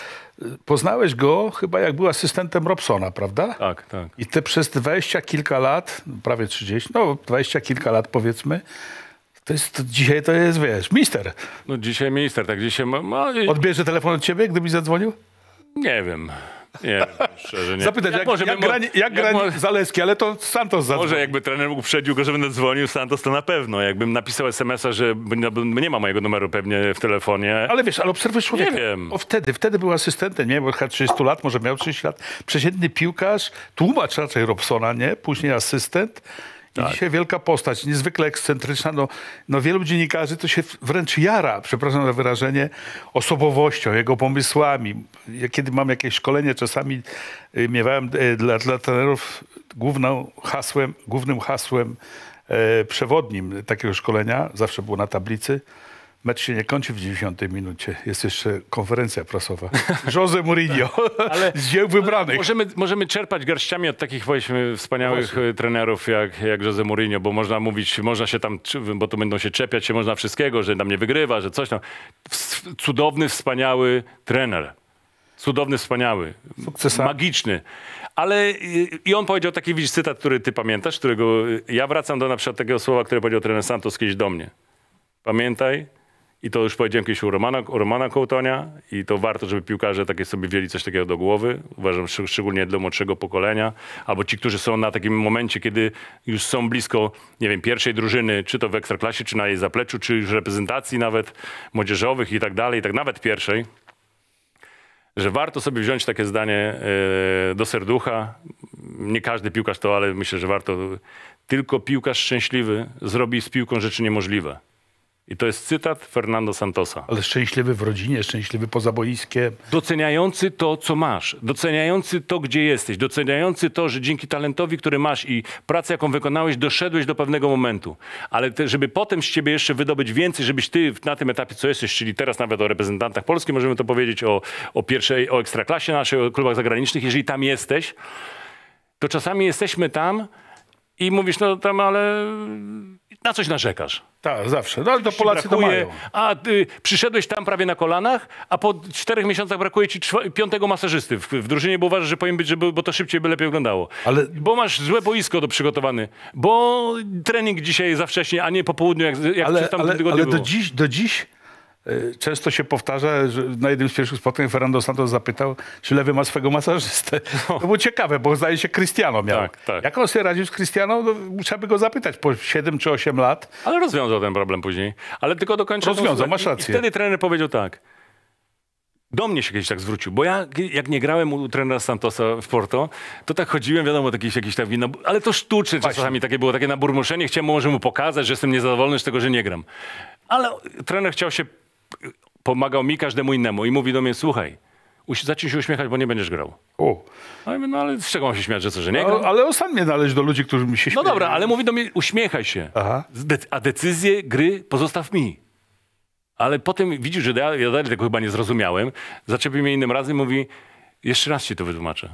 poznałeś go chyba jak był asystentem Robsona, prawda? Tak, tak. I te przez dwadzieścia kilka lat, prawie 30, no dwadzieścia kilka lat powiedzmy, to jest, to dzisiaj to jest, wiesz, mister. No dzisiaj mister, tak, dzisiaj ma... ma... Odbierze telefon od ciebie, gdybyś zadzwonił? Nie wiem. Nie szczerze nie. Zapytać, jak, może jak, jak, grani, jak grani Zaleski, ale to Santos zadzwonił. Może jakby trener uprzedził go, że będę dzwonił Santos, to na pewno. Jakbym napisał SMS-a, że no, nie ma mojego numeru pewnie w telefonie. Ale wiesz, ale obserwujesz człowieka. Nie wiem. O, wtedy, wtedy był asystentem, nie? Bo chyba 30 lat, może miał 30 lat. Przeciętny piłkarz, tłumacz raczej Robsona, nie? Później asystent. Tak. I dzisiaj wielka postać, niezwykle ekscentryczna. No, no wielu dziennikarzy to się wręcz jara, przepraszam za wyrażenie, osobowością, jego pomysłami. Ja, kiedy mam jakieś szkolenie, czasami y, miewałem y, dla, dla trenerów główną hasłem, głównym hasłem y, przewodnim takiego szkolenia, zawsze było na tablicy, Mecz się nie kończy w 90 minucie. Jest jeszcze konferencja prasowa. (laughs) Jose Mourinho tak, ale, (laughs) z dzieł wybranych. Możemy, możemy czerpać garściami od takich powiedzmy wspaniałych Właśnie. Y, trenerów jak, jak Jose Mourinho, bo można mówić, można się tam, bo tu będą się czepiać, się można wszystkiego, że tam nie wygrywa, że coś tam. Cudowny, wspaniały trener. Cudowny, wspaniały. Sukcesa. Magiczny. Ale y, i on powiedział taki widzisz, cytat, który ty pamiętasz, którego y, ja wracam do na przykład tego słowa, które powiedział trener Santos kiedyś do mnie. Pamiętaj, i to już powiedziałem kiedyś u Romana, u Romana Kołtonia i to warto, żeby piłkarze takie sobie wzięli coś takiego do głowy. Uważam, szczególnie dla młodszego pokolenia, albo ci, którzy są na takim momencie, kiedy już są blisko, nie wiem, pierwszej drużyny, czy to w Ekstraklasie, czy na jej zapleczu, czy już reprezentacji nawet młodzieżowych i tak dalej, i tak nawet pierwszej że warto sobie wziąć takie zdanie e, do serducha. Nie każdy piłkarz to, ale myślę, że warto. Tylko piłkarz szczęśliwy zrobi z piłką rzeczy niemożliwe. I to jest cytat Fernando Santosa. Ale szczęśliwy w rodzinie, szczęśliwy poza boiskiem. Doceniający to, co masz, doceniający to, gdzie jesteś, doceniający to, że dzięki talentowi, który masz i pracy, jaką wykonałeś, doszedłeś do pewnego momentu. Ale te, żeby potem z ciebie jeszcze wydobyć więcej, żebyś ty na tym etapie, co jesteś, czyli teraz nawet o reprezentantach Polski, możemy to powiedzieć o, o pierwszej, o ekstraklasie naszej, o klubach zagranicznych, jeżeli tam jesteś, to czasami jesteśmy tam i mówisz, no tam, ale na coś narzekasz. Tak, zawsze. No, ale to Polacy brakuje, to mają. A y, przyszedłeś tam prawie na kolanach, a po czterech miesiącach brakuje ci piątego masażysty w, w drużynie, bo uważasz, że powinien być, żeby, bo to szybciej by lepiej wyglądało. Ale... Bo masz złe boisko do przygotowany. bo trening dzisiaj za wcześnie, a nie po południu, jak, jak ale, przez tamte tygodnie Ale do dziś, do dziś Y, często się powtarza, że na jednym z pierwszych spotkań Fernando Santos zapytał, czy lewy ma swego masażystę. No. To było ciekawe, bo zdaje się Cristiano miał. Tak, tak. Jak on sobie radził z Cristiano, no, trzeba by go zapytać po 7 czy 8 lat. Ale rozwiązał ten problem później. Ale tylko dokończę. Rozwiązał, masz rację. I wtedy trener powiedział tak. Do mnie się kiedyś tak zwrócił, bo ja jak nie grałem u trenera Santosa w Porto, to tak chodziłem, wiadomo, jakiś, jakieś tak wino, ale to sztuczne Właśnie. czasami takie było, takie naburmuszenie. Chciałem może mu pokazać, że jestem niezadowolony z tego, że nie gram. Ale trener chciał się pomagał mi, każdemu innemu i mówi do mnie, słuchaj, zacznij się uśmiechać, bo nie będziesz grał. O. No, ja mówię, no ale z czego mam się śmiać, że co, że nie no, gram? No, ale on nie należy do ludzi, którzy mi się śmieją. No dobra, ale mówi do mnie, uśmiechaj się, a decyzję gry pozostaw mi. Ale potem widzisz, że ja, ja dalej tego chyba nie zrozumiałem, zaczepił mnie innym razem i mówi, jeszcze raz ci to wytłumaczę.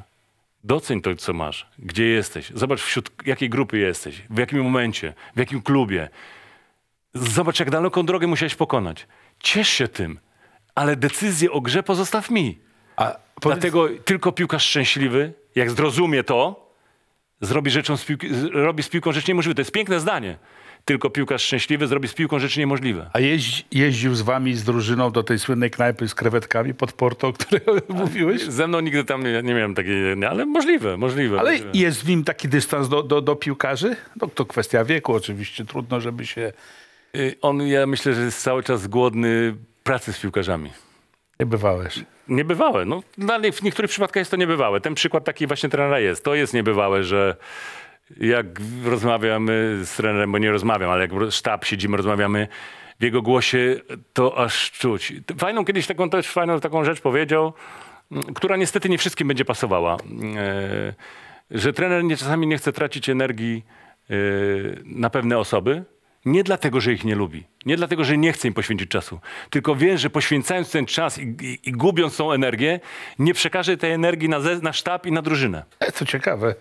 Doceń to, co masz, gdzie jesteś, zobacz wśród jakiej grupy jesteś, w jakim momencie, w jakim klubie. Zobacz, jak daleką drogę musiałeś pokonać ciesz się tym, ale decyzję o grze pozostaw mi. A powiedz... Dlatego tylko piłkarz szczęśliwy, jak zrozumie to, zrobi, rzeczą z, piłki, robi z piłką rzecz niemożliwe. To jest piękne zdanie. Tylko piłkarz szczęśliwy zrobi z piłką rzecz niemożliwe. A jeździ, jeździł z wami, z drużyną do tej słynnej knajpy z krewetkami pod Porto, o której A, (laughs) mówiłeś? Ze mną nigdy tam nie, nie miałem takiej, ale możliwe, możliwe. Ale możliwe. jest w nim taki dystans do, do, do piłkarzy? No to kwestia wieku oczywiście, trudno żeby się Y, on, ja myślę, że jest cały czas głodny pracy z piłkarzami. Nie bywałeś. Niebywałe. No, no w niektórych przypadkach jest to niebywałe. Ten przykład taki właśnie trenera jest. To jest niebywałe, że jak rozmawiamy z trenerem, bo nie rozmawiam, ale jak sztab siedzimy, rozmawiamy, w jego głosie to aż czuć. Fajną kiedyś taką też fajną taką rzecz powiedział, mm, która niestety nie wszystkim będzie pasowała, mm, e, że trener czasami nie chce tracić energii e, na pewne osoby, nie dlatego, że ich nie lubi, nie dlatego, że nie chce im poświęcić czasu, tylko wie, że poświęcając ten czas i, i, i gubiąc tą energię, nie przekaże tej energii na, ze, na sztab i na drużynę. E, co ciekawe.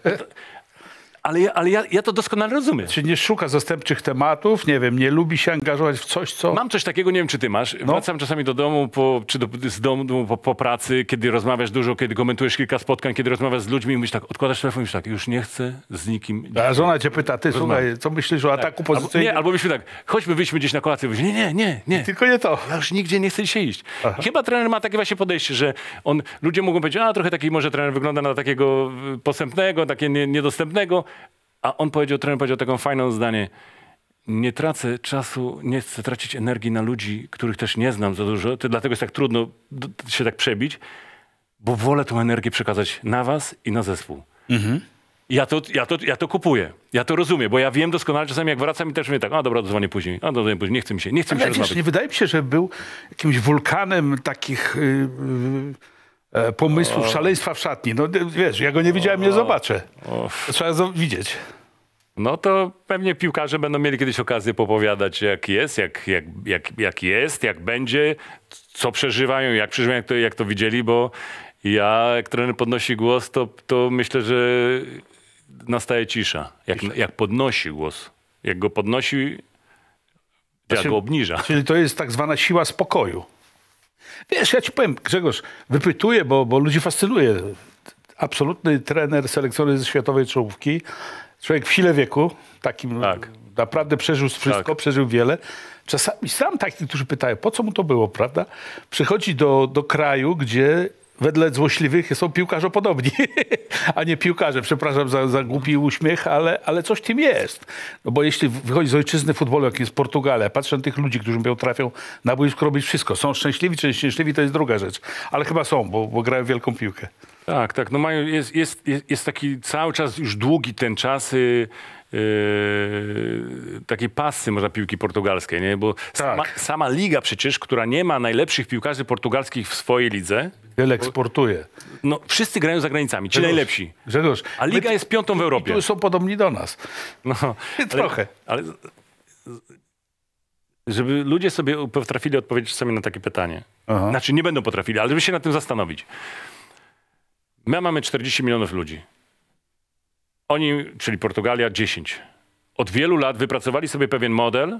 Ale, ale ja, ja, to doskonale rozumiem. Czy nie szuka zastępczych tematów, nie wiem, nie lubi się angażować w coś, co... Mam coś takiego, nie wiem, czy ty masz. No. Wracam czasami do domu, po, czy do, z domu po, po, pracy, kiedy rozmawiasz dużo, kiedy komentujesz kilka spotkań, kiedy rozmawiasz z ludźmi i mówisz tak, odkładasz telefon i mówisz tak, już nie chcę z nikim... A żona cię pyta, ty słuchaj, co myślisz o tak. ataku pozycyjnym? Albo, nie, albo myślisz tak, chodźmy, wyjdźmy gdzieś na kolację. Mówisz, nie, nie, nie, nie. Tylko nie to. Ja już nigdzie nie chcę dzisiaj iść. Aha. Chyba trener ma takie właśnie podejście, że on, ludzie mogą powiedzieć, a trochę taki może trener wygląda na takiego y, posępnego, takie niedostępnego, a on powiedział, trener powiedział taką fajną zdanie. Nie tracę czasu, nie chcę tracić energii na ludzi, których też nie znam za dużo, to dlatego jest tak trudno się tak przebić, bo wolę tą energię przekazać na was i na zespół. Mhm. Ja to, ja, to, ja to kupuję. Ja to rozumiem, bo ja wiem doskonale czasami, jak wracam i też mówię tak, a dobra, dzwonię później, a dzwonię później, nie chcę mi się, nie chce mi się wiesz, rozmawiać. Nie wydaje mi się, że był jakimś wulkanem takich... Yy, E, pomysłów, o. szaleństwa w szatni. No wiesz, ja go nie widziałem, nie zobaczę. Trzeba z- widzieć. No to pewnie piłkarze będą mieli kiedyś okazję popowiadać, jak jest, jak, jak, jak, jak jest, jak będzie, co przeżywają, jak przeżywają, jak to, jak to widzieli, bo ja, jak trener podnosi głos, to, to myślę, że nastaje cisza. Jak, jak podnosi głos. Jak go podnosi, to znaczy, go obniża. Czyli to jest tak zwana siła spokoju. Wiesz, ja ci powiem, Grzegorz, wypytuję, bo, bo ludzi fascynuje. Absolutny trener, selekcjoner ze światowej czołówki, człowiek w sile wieku, takim tak. naprawdę przeżył wszystko, tak. przeżył wiele. Czasami sam takich, którzy pytają, po co mu to było, prawda? Przychodzi do, do kraju, gdzie wedle złośliwych są piłkarzopodobni, (laughs) a nie piłkarze. Przepraszam za, za głupi uśmiech, ale, ale coś tym jest. No bo jeśli wychodzi z ojczyzny futbolu, jak jest Portugalia, patrzę na tych ludzi, którzy mówią, trafią na boisko robić wszystko. Są szczęśliwi czy nieszczęśliwi, to jest druga rzecz. Ale chyba są, bo, bo grają wielką piłkę. Tak, tak. No mają, jest, jest, jest, jest taki cały czas już długi ten czas... Yy Yy, takiej pasy można piłki portugalskiej, nie? Bo sama, tak. sama liga przecież, która nie ma najlepszych piłkarzy portugalskich w swojej lidze, Wiele eksportuje. No, wszyscy grają za granicami, ci Grzegorz, najlepsi. Grzegorz, A liga my, jest piątą w Europie. Tu są podobni do nas. No, (laughs) Trochę. Ale, żeby ludzie sobie potrafili odpowiedzieć sami na takie pytanie. Aha. Znaczy, nie będą potrafili, ale żeby się nad tym zastanowić. My mamy 40 milionów ludzi. Oni, czyli Portugalia, 10. Od wielu lat wypracowali sobie pewien model,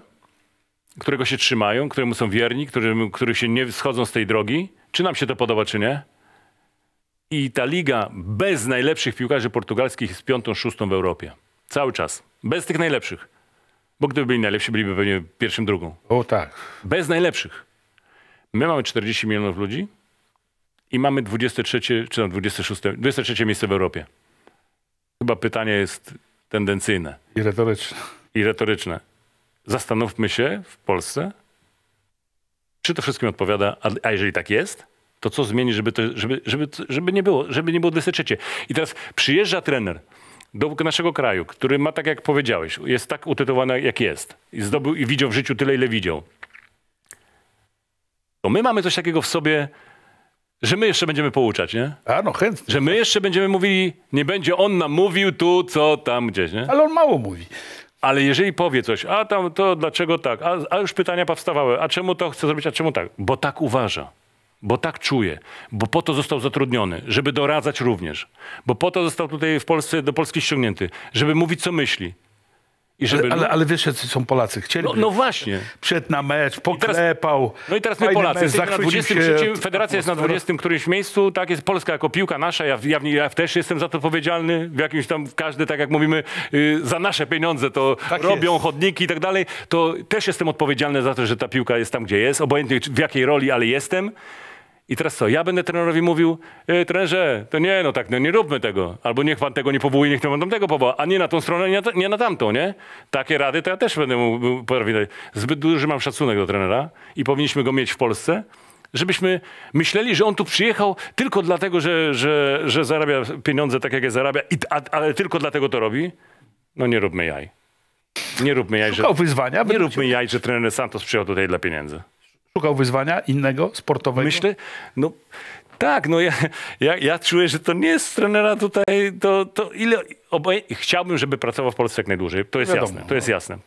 którego się trzymają, któremu są wierni, którzy, których się nie schodzą z tej drogi. Czy nam się to podoba, czy nie? I ta liga bez najlepszych piłkarzy portugalskich jest piątą, szóstą w Europie. Cały czas. Bez tych najlepszych. Bo gdyby byli najlepsi, byliby pewnie pierwszym, drugą. O tak. Bez najlepszych. My mamy 40 milionów ludzi i mamy 23 czy tam 26, 23 miejsce w Europie. Chyba pytanie jest tendencyjne I retoryczne. i retoryczne. Zastanówmy się w Polsce, czy to wszystkim odpowiada, a, a jeżeli tak jest, to co zmieni, żeby, to, żeby, żeby, żeby nie było, żeby nie było desyczycie. I teraz przyjeżdża trener do naszego kraju, który ma, tak jak powiedziałeś, jest tak utytułowany, jak jest. I zdobył i widział w życiu tyle, ile widział. To my mamy coś takiego w sobie, że my jeszcze będziemy pouczać, nie? A no chętnie. Że my jeszcze będziemy mówili, nie będzie on nam mówił tu, co tam gdzieś, nie? Ale on mało mówi. Ale jeżeli powie coś, a tam to dlaczego tak, a, a już pytania powstawały, a czemu to chce zrobić, a czemu tak? Bo tak uważa bo tak czuje, bo po to został zatrudniony, żeby doradzać również, bo po to został tutaj w Polsce do Polski ściągnięty, żeby mówić co myśli, i żeby, ale, ale, no. ale wiesz, że są Polacy. Chcieli. No, no właśnie. Przed na mecz, poklepał. Teraz, no i teraz my Polacy. Mecz, na 23, Federacja jest na 20 którymś miejscu. Tak jest Polska jako piłka nasza. Ja, ja, ja też jestem za to odpowiedzialny. W jakimś tam każdy, tak jak mówimy, y, za nasze pieniądze to tak robią, jest. chodniki i tak dalej. To też jestem odpowiedzialny za to, że ta piłka jest tam, gdzie jest. Obojętnie w jakiej roli, ale jestem. I teraz co? Ja będę trenerowi mówił, e, trenerze, to nie, no tak, no nie róbmy tego. Albo niech pan tego nie powołuje, niech pan tego powoła. A nie na tą stronę, nie na, nie na tamtą, nie? Takie rady to ja też będę mu potrafił Zbyt duży mam szacunek do trenera i powinniśmy go mieć w Polsce, żebyśmy myśleli, że on tu przyjechał tylko dlatego, że, że, że zarabia pieniądze tak, jakie zarabia, i, a, ale tylko dlatego to robi. No nie róbmy jaj. Nie róbmy jaj, że, wyzwania. Nie róbmy jaj, że trener Santos przyjechał tutaj dla pieniędzy. Szukał wyzwania innego, sportowego? Myślę, no tak, no ja, ja, ja czuję, że to nie jest trenera tutaj, to, to ile, obaj, chciałbym, żeby pracował w Polsce jak najdłużej, to jest Wiadomo, jasne, to jest no. jasne.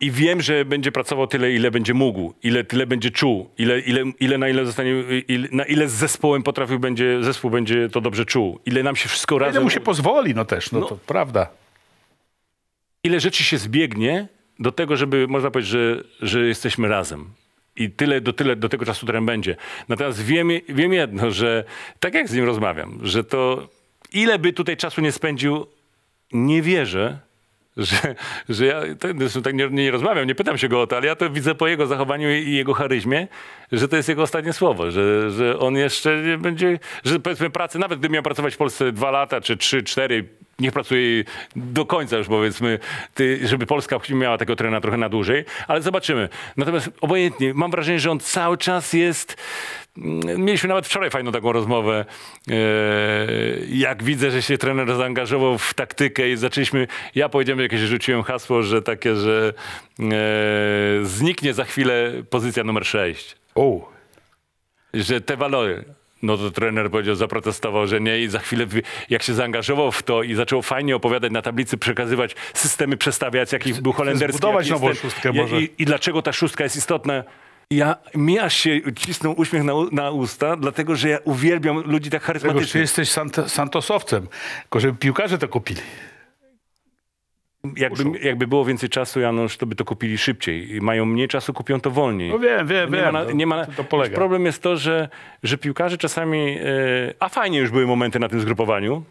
I wiem, że będzie pracował tyle, ile będzie mógł, ile tyle będzie czuł, ile, ile, ile na ile zostanie, ile, na ile z zespołem potrafił będzie, zespół będzie to dobrze czuł, ile nam się wszystko ile razem... Ile mu się pozwoli, no też, no, no to prawda. Ile rzeczy się zbiegnie, do tego, żeby można powiedzieć, że, że jesteśmy razem. I tyle do, tyle do tego czasu, którym będzie. Natomiast wiem, wiem jedno, że tak jak z nim rozmawiam, że to ile by tutaj czasu nie spędził, nie wierzę, że, że ja tak nie, nie, rozmawiam, nie pytam się go o to, ale ja to widzę po jego zachowaniu i jego charyzmie, że to jest jego ostatnie słowo, że, że on jeszcze będzie, że powiedzmy pracy, nawet gdy miał pracować w Polsce dwa lata, czy trzy, cztery, niech pracuje do końca już powiedzmy, ty, żeby Polska miała tego trenera trochę na dłużej, ale zobaczymy. Natomiast obojętnie, mam wrażenie, że on cały czas jest mm, Mieliśmy nawet wczoraj fajną taką rozmowę. E, jak widzę, że się trener zaangażował w taktykę i zaczęliśmy, ja powiedziałem jakieś, rzuciłem hasło, że takie, że e, zniknie za chwilę pozycja numer 6. O. Że te walory, no to trener powiedział, zaprotestował, że nie i za chwilę jak się zaangażował w to i zaczął fajnie opowiadać na tablicy, przekazywać systemy, przestawiać, jaki był holenderski. Zbudować nową szóstkę może. I, I, dlaczego ta szóstka jest istotna. Ja, mi aż się cisnął uśmiech na, na usta, dlatego że ja uwielbiam ludzi tak charyzmatycznych. Dlatego, że jesteś sant, santosowcem, tylko żeby piłkarze to kupili. Jakby, jakby było więcej czasu, Janusz, to by to kupili szybciej. mają mniej czasu, kupią to wolniej. No wiem, wiem, nie wiem. Ma na, nie ma na, to polega. Problem jest to, że, że piłkarze czasami... Yy, a fajnie już były momenty na tym zgrupowaniu,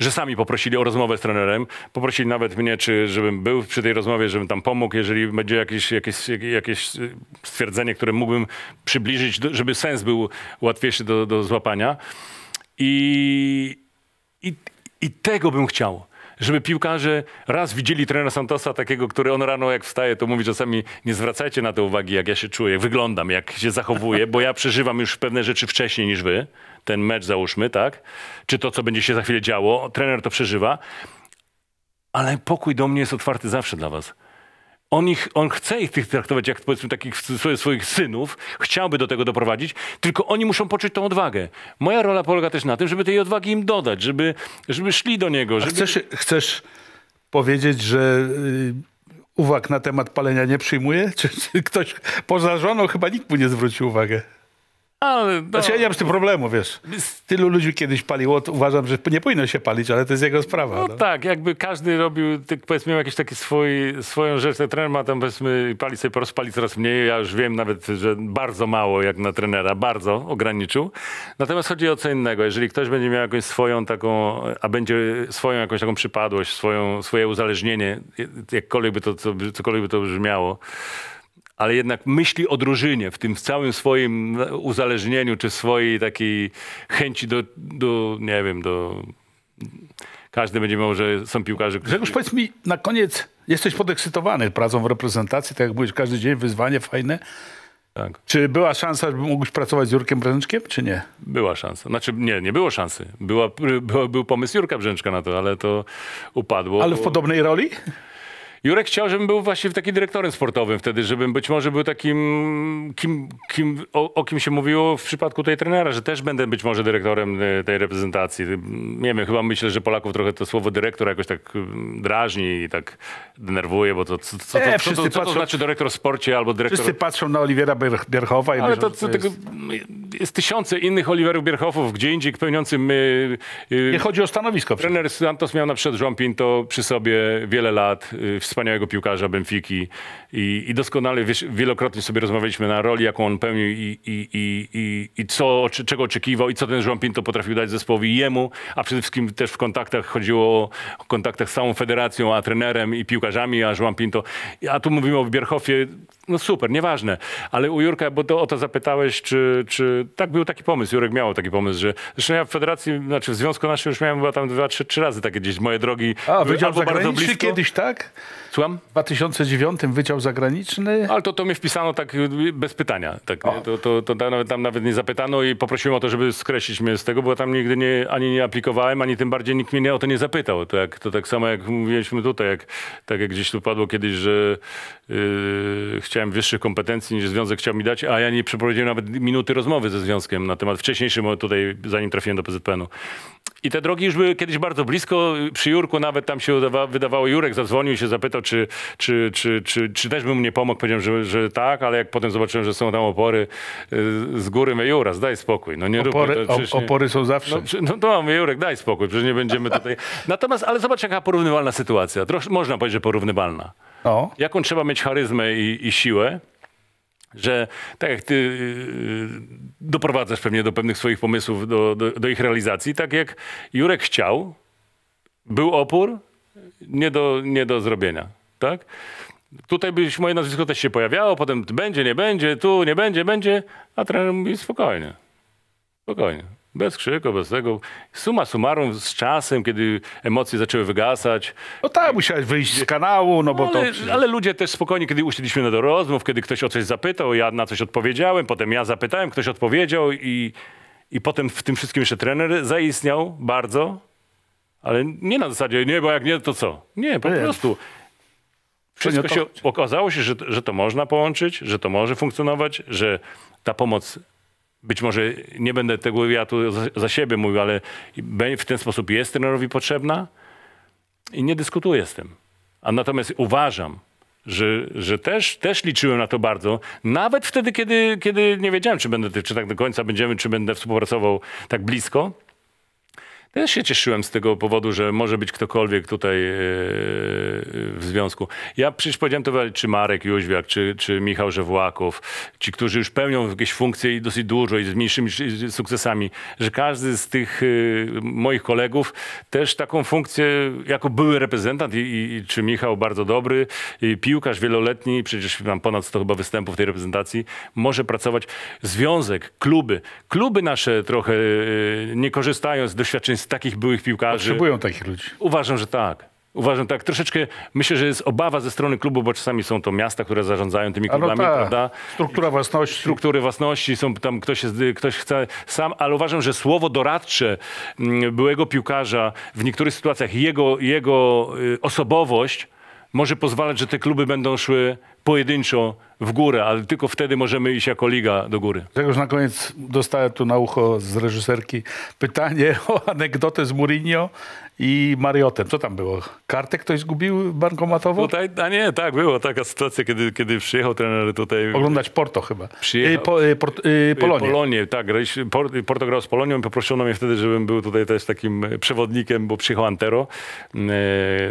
że sami poprosili o rozmowę z trenerem, poprosili nawet mnie, czy żebym był przy tej rozmowie, żebym tam pomógł, jeżeli będzie jakieś, jakieś, jakieś e, stwierdzenie, które mógłbym przybliżyć, żeby sens był łatwiejszy do, do złapania. I, i, I tego bym chciał żeby piłkarze raz widzieli trenera Santosa takiego, który on rano jak wstaje, to mówi czasami nie zwracajcie na to uwagi, jak ja się czuję, jak wyglądam, jak się zachowuję, bo ja przeżywam już pewne rzeczy wcześniej niż wy. Ten mecz załóżmy, tak? Czy to, co będzie się za chwilę działo. Trener to przeżywa. Ale pokój do mnie jest otwarty zawsze dla was. On, ich, on chce ich tych traktować jak powiedzmy takich swoich synów, chciałby do tego doprowadzić, tylko oni muszą poczuć tą odwagę. Moja rola polega też na tym, żeby tej odwagi im dodać, żeby, żeby szli do niego. Żeby... Chcesz, chcesz powiedzieć, że y, uwag na temat palenia nie przyjmuje? Czy, czy ktoś poza żoną chyba nikt mu nie zwrócił uwagę? Ale, to... Znaczy ja nie mam z tym problemu, wiesz. Tylu ludzi kiedyś paliło, uważam, że nie powinno się palić, ale to jest jego sprawa. No, no. tak, jakby każdy robił, tak powiedzmy, jakiś taki swój, swoją rzecz. Ten trener ma tam, powiedzmy, pali sobie po pali coraz mniej. Ja już wiem nawet, że bardzo mało, jak na trenera, bardzo ograniczył. Natomiast chodzi o co innego. Jeżeli ktoś będzie miał jakąś swoją taką, a będzie swoją jakąś taką przypadłość, swoją, swoje uzależnienie, jakkolwiek by to, co, cokolwiek by to brzmiało, ale jednak myśli o drużynie w tym całym swoim uzależnieniu, czy swojej takiej chęci do, do nie wiem, do... Każdy będzie miał, że są piłkarze... Grzegorz, powiedz mi na koniec, jesteś podekscytowany pracą w reprezentacji, tak jak mówisz, każdy dzień wyzwanie fajne. Tak. Czy była szansa, że mógłbyś pracować z Jurkiem Brzęczkiem, czy nie? Była szansa. Znaczy, nie, nie było szansy. Była, był, był pomysł Jurka Brzęczka na to, ale to upadło. Ale w podobnej roli? Jurek chciał, żebym był właśnie takim dyrektorem sportowym wtedy, żebym być może był takim, kim, kim, o, o, kim się mówiło w przypadku tej trenera, że też będę być może dyrektorem y, tej reprezentacji. Nie wiem, chyba myślę, że Polaków trochę to słowo dyrektor jakoś tak y, drażni i tak denerwuje, bo to co, co, to, e, co, to, co to znaczy dyrektor w sporcie albo dyrektor... Wszyscy patrzą na Oliwiera Bierchowa i Ale myślą, to, to, jest... jest... tysiące innych Oliwerów Bierchowów, gdzie indziej pełniącym... Yy, yy, nie chodzi o stanowisko. Trener Santos miał na przykład João Pinto przy sobie wiele lat y, wspaniałego piłkarza Benfiki i, i doskonale, wiesz, wielokrotnie sobie rozmawialiśmy na roli, jaką on pełnił i, i, i, i, i co, czego oczekiwał i co ten João Pinto potrafił dać zespołowi jemu, a przede wszystkim też w kontaktach chodziło o, o kontaktach z całą federacją, a trenerem i piłkarzami, a João Pinto. A tu mówimy o Bierhoffie, no super, nieważne. Ale u Jurka, bo to, o to zapytałeś, czy, czy tak był taki pomysł, Jurek miał taki pomysł, że zresztą ja w federacji, znaczy w związku naszym już miałem chyba tam dwa, trzy, trzy razy takie gdzieś moje drogi. A, wy, albo bardzo blisko. kiedyś, tak? Słucham? W 2009 Wydział Zagraniczny. No, ale to, to mnie wpisano tak y, bez pytania. Tak, to, to, to tam, nawet, tam nawet nie zapytano i poprosiłem o to, żeby skreślić mnie z tego, bo tam nigdy nie, ani nie aplikowałem, ani tym bardziej nikt mnie nie, o to nie zapytał. To, jak, to tak samo jak mówiliśmy tutaj, jak, tak jak gdzieś tu padło kiedyś, że yy, chciałem wyższych kompetencji niż związek chciał mi dać, a ja nie przeprowadziłem nawet minuty rozmowy ze związkiem na temat wcześniejszym, tutaj zanim trafiłem do PZPN-u, i te drogi już były kiedyś bardzo blisko. Przy Jurku nawet tam się wydawało, Jurek zadzwonił i się zapytał, czy, czy, czy, czy, też bym mnie pomógł. Powiedziałem, że, że tak, ale jak potem zobaczyłem, że są tam opory y, z góry, mówię, Jura, daj spokój. No nie opory, no, opory są zawsze. No, no, no Jurek, daj spokój, że nie będziemy tutaj... Natomiast, ale zobacz, jaka porównywalna sytuacja. Trosz, można powiedzieć, że porównywalna. O. Jaką trzeba mieć charyzmę i, i siłę, że tak jak ty y, y, doprowadzasz pewnie do pewnych swoich pomysłów, do, do, do ich realizacji, tak jak Jurek chciał, był opór, nie do, nie do zrobienia, tak? Tutaj byś moje nazwisko też się pojawiało, potem będzie, nie będzie, tu nie będzie, będzie, a trener mówi spokojnie, spokojnie. Bez krzyku, bez tego. Suma summarum, z czasem, kiedy emocje zaczęły wygasać. No tak, musiałeś wyjść z kanału, no bo no, ale, to... Ale ludzie też spokojnie, kiedy usiedliśmy do rozmów, kiedy ktoś o coś zapytał, ja na coś odpowiedziałem, potem ja zapytałem, ktoś odpowiedział i, i potem w tym wszystkim jeszcze trener zaistniał bardzo, ale nie na zasadzie, nie, bo jak nie, to co? Nie, po nie. prostu... Wszystko się, okazało się, że, że to można połączyć, że to może funkcjonować, że ta pomoc być może nie będę tego ja tu za, siebie mówił, ale w ten sposób jest trenerowi potrzebna i nie dyskutuję z tym. A natomiast uważam, że, że też, też liczyłem na to bardzo. Nawet wtedy, kiedy, kiedy nie wiedziałem, czy, będę, czy tak do końca będziemy, czy będę współpracował tak blisko. Też się cieszyłem z tego powodu, że może być ktokolwiek tutaj e, w związku. Ja przecież powiedziałem to, czy Marek Jóźwiak, czy, czy Michał Żewłaków, ci, którzy już pełnią jakieś funkcje i dosyć dużo i z mniejszymi sukcesami, że każdy z tych e, moich kolegów też taką funkcję jako były reprezentant i, i czy Michał bardzo dobry, piłkarz wieloletni, przecież mam ponad 100 chyba występów w tej reprezentacji, może pracować. Związek, kluby, kluby nasze trochę e, nie korzystają z doświadczeń takich byłych piłkarzy. Potrzebują takich ludzi. Uważam, że tak. Uważam tak, troszeczkę myślę, że jest obawa ze strony klubu, bo czasami są to miasta, które zarządzają tymi no klubami, no ta, prawda? Struktura własności. Struktury własności, są tam ktoś, jest, ktoś chce sam, ale uważam, że słowo doradcze mm, byłego piłkarza w niektórych sytuacjach, jego, jego y, osobowość może pozwalać, że te kluby będą szły pojedynczo w górę, ale tylko wtedy możemy iść jako liga do góry. Już na koniec dostałem tu na ucho z reżyserki pytanie (laughs) o anegdotę z Mourinho i Mariotem. Co tam było? Kartę ktoś zgubił bankomatowo? Tutaj, a nie, tak, była taka sytuacja, kiedy, kiedy przyjechał trener tutaj. Oglądać Porto chyba. Przyjechał, y, po, y, por, y, Polonię. Polonię, tak. Porto grał z Polonią i poproszono mnie wtedy, żebym był tutaj też takim e, przewodnikiem, bo przyjechał Antero, e,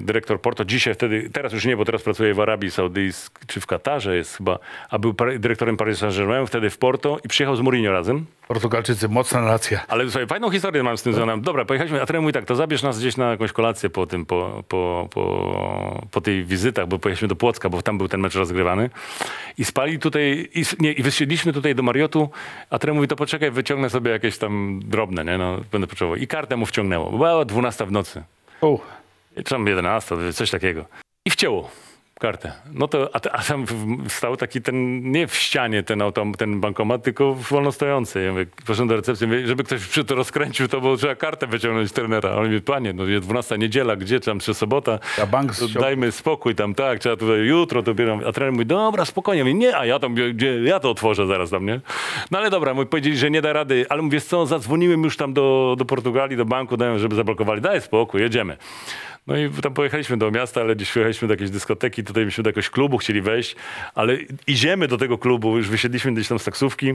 dyrektor Porto. Dzisiaj wtedy, teraz już nie, bo teraz pracuje w Arabii Saudyjskiej, czy w Katarze jest chyba, a był dyrektorem Paris Saint-Germain, wtedy w Porto i przyjechał z Mourinho razem. Portugalczycy, mocna nacja. Ale sobie fajną historię mam z tym tak. związaną. Dobra, pojechaliśmy, a trener mówi tak, to zabierz nas gdzieś na jakąś kolację po tym, po, po, po, po tej wizytach, bo pojechaliśmy do Płocka, bo tam był ten mecz rozgrywany i spali tutaj, i, nie, i wysiedliśmy tutaj do Mariotu, a Trem mówi, to poczekaj, wyciągnę sobie jakieś tam drobne, nie, no, będę potrzebował. I kartę mu wciągnęło. Była 12 w nocy. Uh. Czy 11, coś takiego. I wcięło kartę. No to, a, a tam stał taki ten, nie w ścianie ten, autom, ten bankomat, tylko wolno stojący. Ja mówię, proszę do recepcji, mówię, żeby ktoś przy to rozkręcił, to bo trzeba kartę wyciągnąć trenera. On mówi, panie, no jest 12 niedziela, gdzie tam, czy sobota? A bank Dajmy spokój tam, tak, trzeba tutaj jutro dopiero. A trener mówi, dobra, spokojnie. Mówię, nie, a ja tam, gdzie, ja to otworzę zaraz tam, nie? No ale dobra, mój powiedzieli, że nie da rady, ale mówię, co, zadzwoniłem już tam do, do Portugalii, do banku, dałem, żeby zablokowali. Daj spokój, jedziemy. No i tam pojechaliśmy do miasta, ale gdzieś pojechaliśmy do jakiejś dyskoteki, tutaj byśmy do jakiegoś klubu chcieli wejść, ale idziemy do tego klubu, już wysiedliśmy gdzieś tam z taksówki.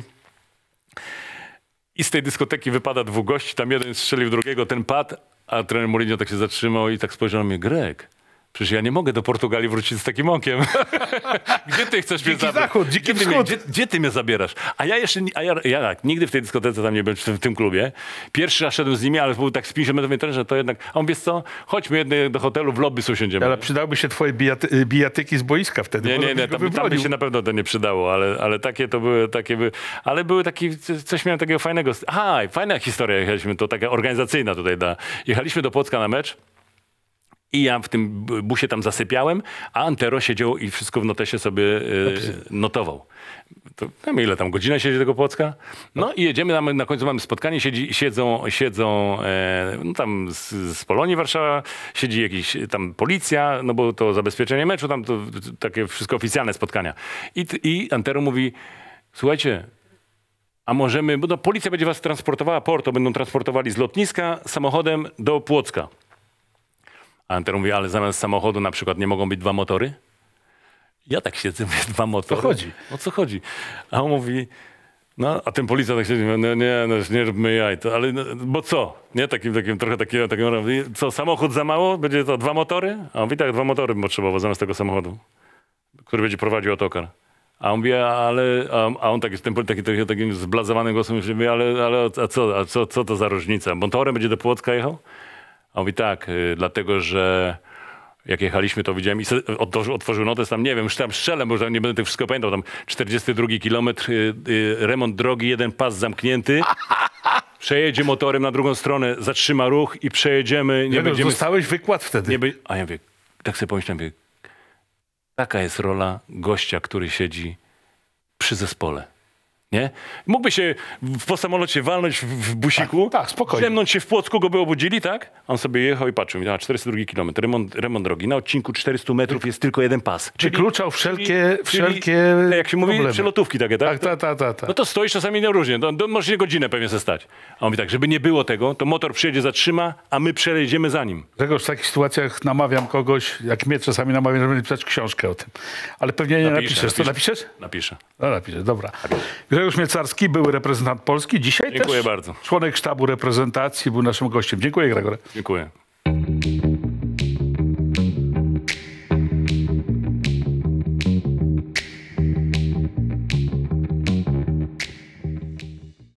I z tej dyskoteki wypada dwóch gości, tam jeden strzelił drugiego, ten padł, a trener Mourinho tak się zatrzymał i tak spojrzał na mnie, Greg, Przecież ja nie mogę do Portugalii wrócić z takim okiem. (laughs) gdzie ty chcesz dziki mnie zabrać? Zachód, dziki gdzie, ty mnie, gdzie, gdzie, ty mnie zabierasz? A ja jeszcze, a ja, ja tak, nigdy w tej dyskotece tam nie byłem, w tym, w tym klubie. Pierwszy raz szedłem z nimi, ale był tak z 50 metrów że to jednak, a on wiesz co, chodźmy jednej do hotelu, w lobby usiądziemy. Ale przydałby się twoje bijaty, y, bijatyki z boiska wtedy. Nie, nie, nie, tam, tam, by się na pewno to nie przydało, ale, ale takie to były, takie ale były takie, coś miałem takiego fajnego. A, fajna historia jechaliśmy, to taka organizacyjna tutaj da. Jechaliśmy do Płocka na mecz. I ja w tym busie tam zasypiałem, a Antero siedział i wszystko w notesie sobie e, notował. To, wiem, ile tam godzina siedzi tego Płocka. No i jedziemy, tam, na końcu mamy spotkanie, siedzi, siedzą, siedzą e, no tam z, z, Polonii Warszawa, siedzi jakiś tam policja, no bo to zabezpieczenie meczu, tam to, to takie wszystko oficjalne spotkania. I, i Antero mówi, słuchajcie, a możemy, bo no, policja będzie was transportowała, porto będą transportowali z lotniska samochodem do Płocka. A mówi, ale zamiast samochodu na przykład nie mogą być dwa motory? Ja tak siedzę, mówię, dwa motory. Co chodzi? O co chodzi? A on mówi, no, a ten policja tak siedzi, no nie, no, nie róbmy jaj, to, ale, no, bo co? Nie, takim, takim trochę takim, takim, co, samochód za mało? Będzie to dwa motory? A on mówi, tak, dwa motory bym potrzebował zamiast tego samochodu, który będzie prowadził otokar. A on mówi, ale, a, a on taki, ten, taki, taki, takim zblazowanym głosem mówi, ale, ale a co, a co, co to za różnica? Motorem będzie do Płocka jechał? A mówi tak, y, dlatego że jak jechaliśmy, to widziałem i otworzył notes tam, nie wiem, już tam strzelem, bo nie będę tych wszystko pamiętał, tam 42 kilometr, y, y, remont drogi, jeden pas zamknięty. (laughs) Przejedzie motorem na drugą stronę, zatrzyma ruch i przejedziemy. Nie ja będziemy... Dostałeś wykład wtedy. Nie be... A ja mówię, tak sobie pomyślałem, mówię, taka jest rola gościa, który siedzi przy zespole. Nie? Mógłby się w, po samolocie walnąć w, busiku, tak, tak, spokojnie. zemnąć się w Płocku, go by obudzili, tak? On sobie jechał i patrzył, a 402 km, remont, remont drogi. Na odcinku 400 metrów jest tylko jeden pas. Czyli, Wykluczał wszelkie, czyli, wszelkie czyli, tak Jak się mówi, problemy. przelotówki takie, tak? Tak, tak, tak. Ta, tak. No to stoisz czasami na różnie, no, no, możesz się godzinę pewnie zostać. stać. A on mówi tak, żeby nie było tego, to motor przyjedzie, zatrzyma, a my przejdziemy za nim. Dlatego w takich sytuacjach namawiam kogoś, jak mnie czasami namawiam, żeby napisać książkę o tym. Ale pewnie nie napiszesz. To napiszesz? Napiszę. No napiszę, dobra. Napiszę. Tak. Ireneusz Miecarski, były reprezentant Polski, dzisiaj Dziękuję bardzo. członek sztabu reprezentacji, był naszym gościem. Dziękuję, Gregor. Dziękuję.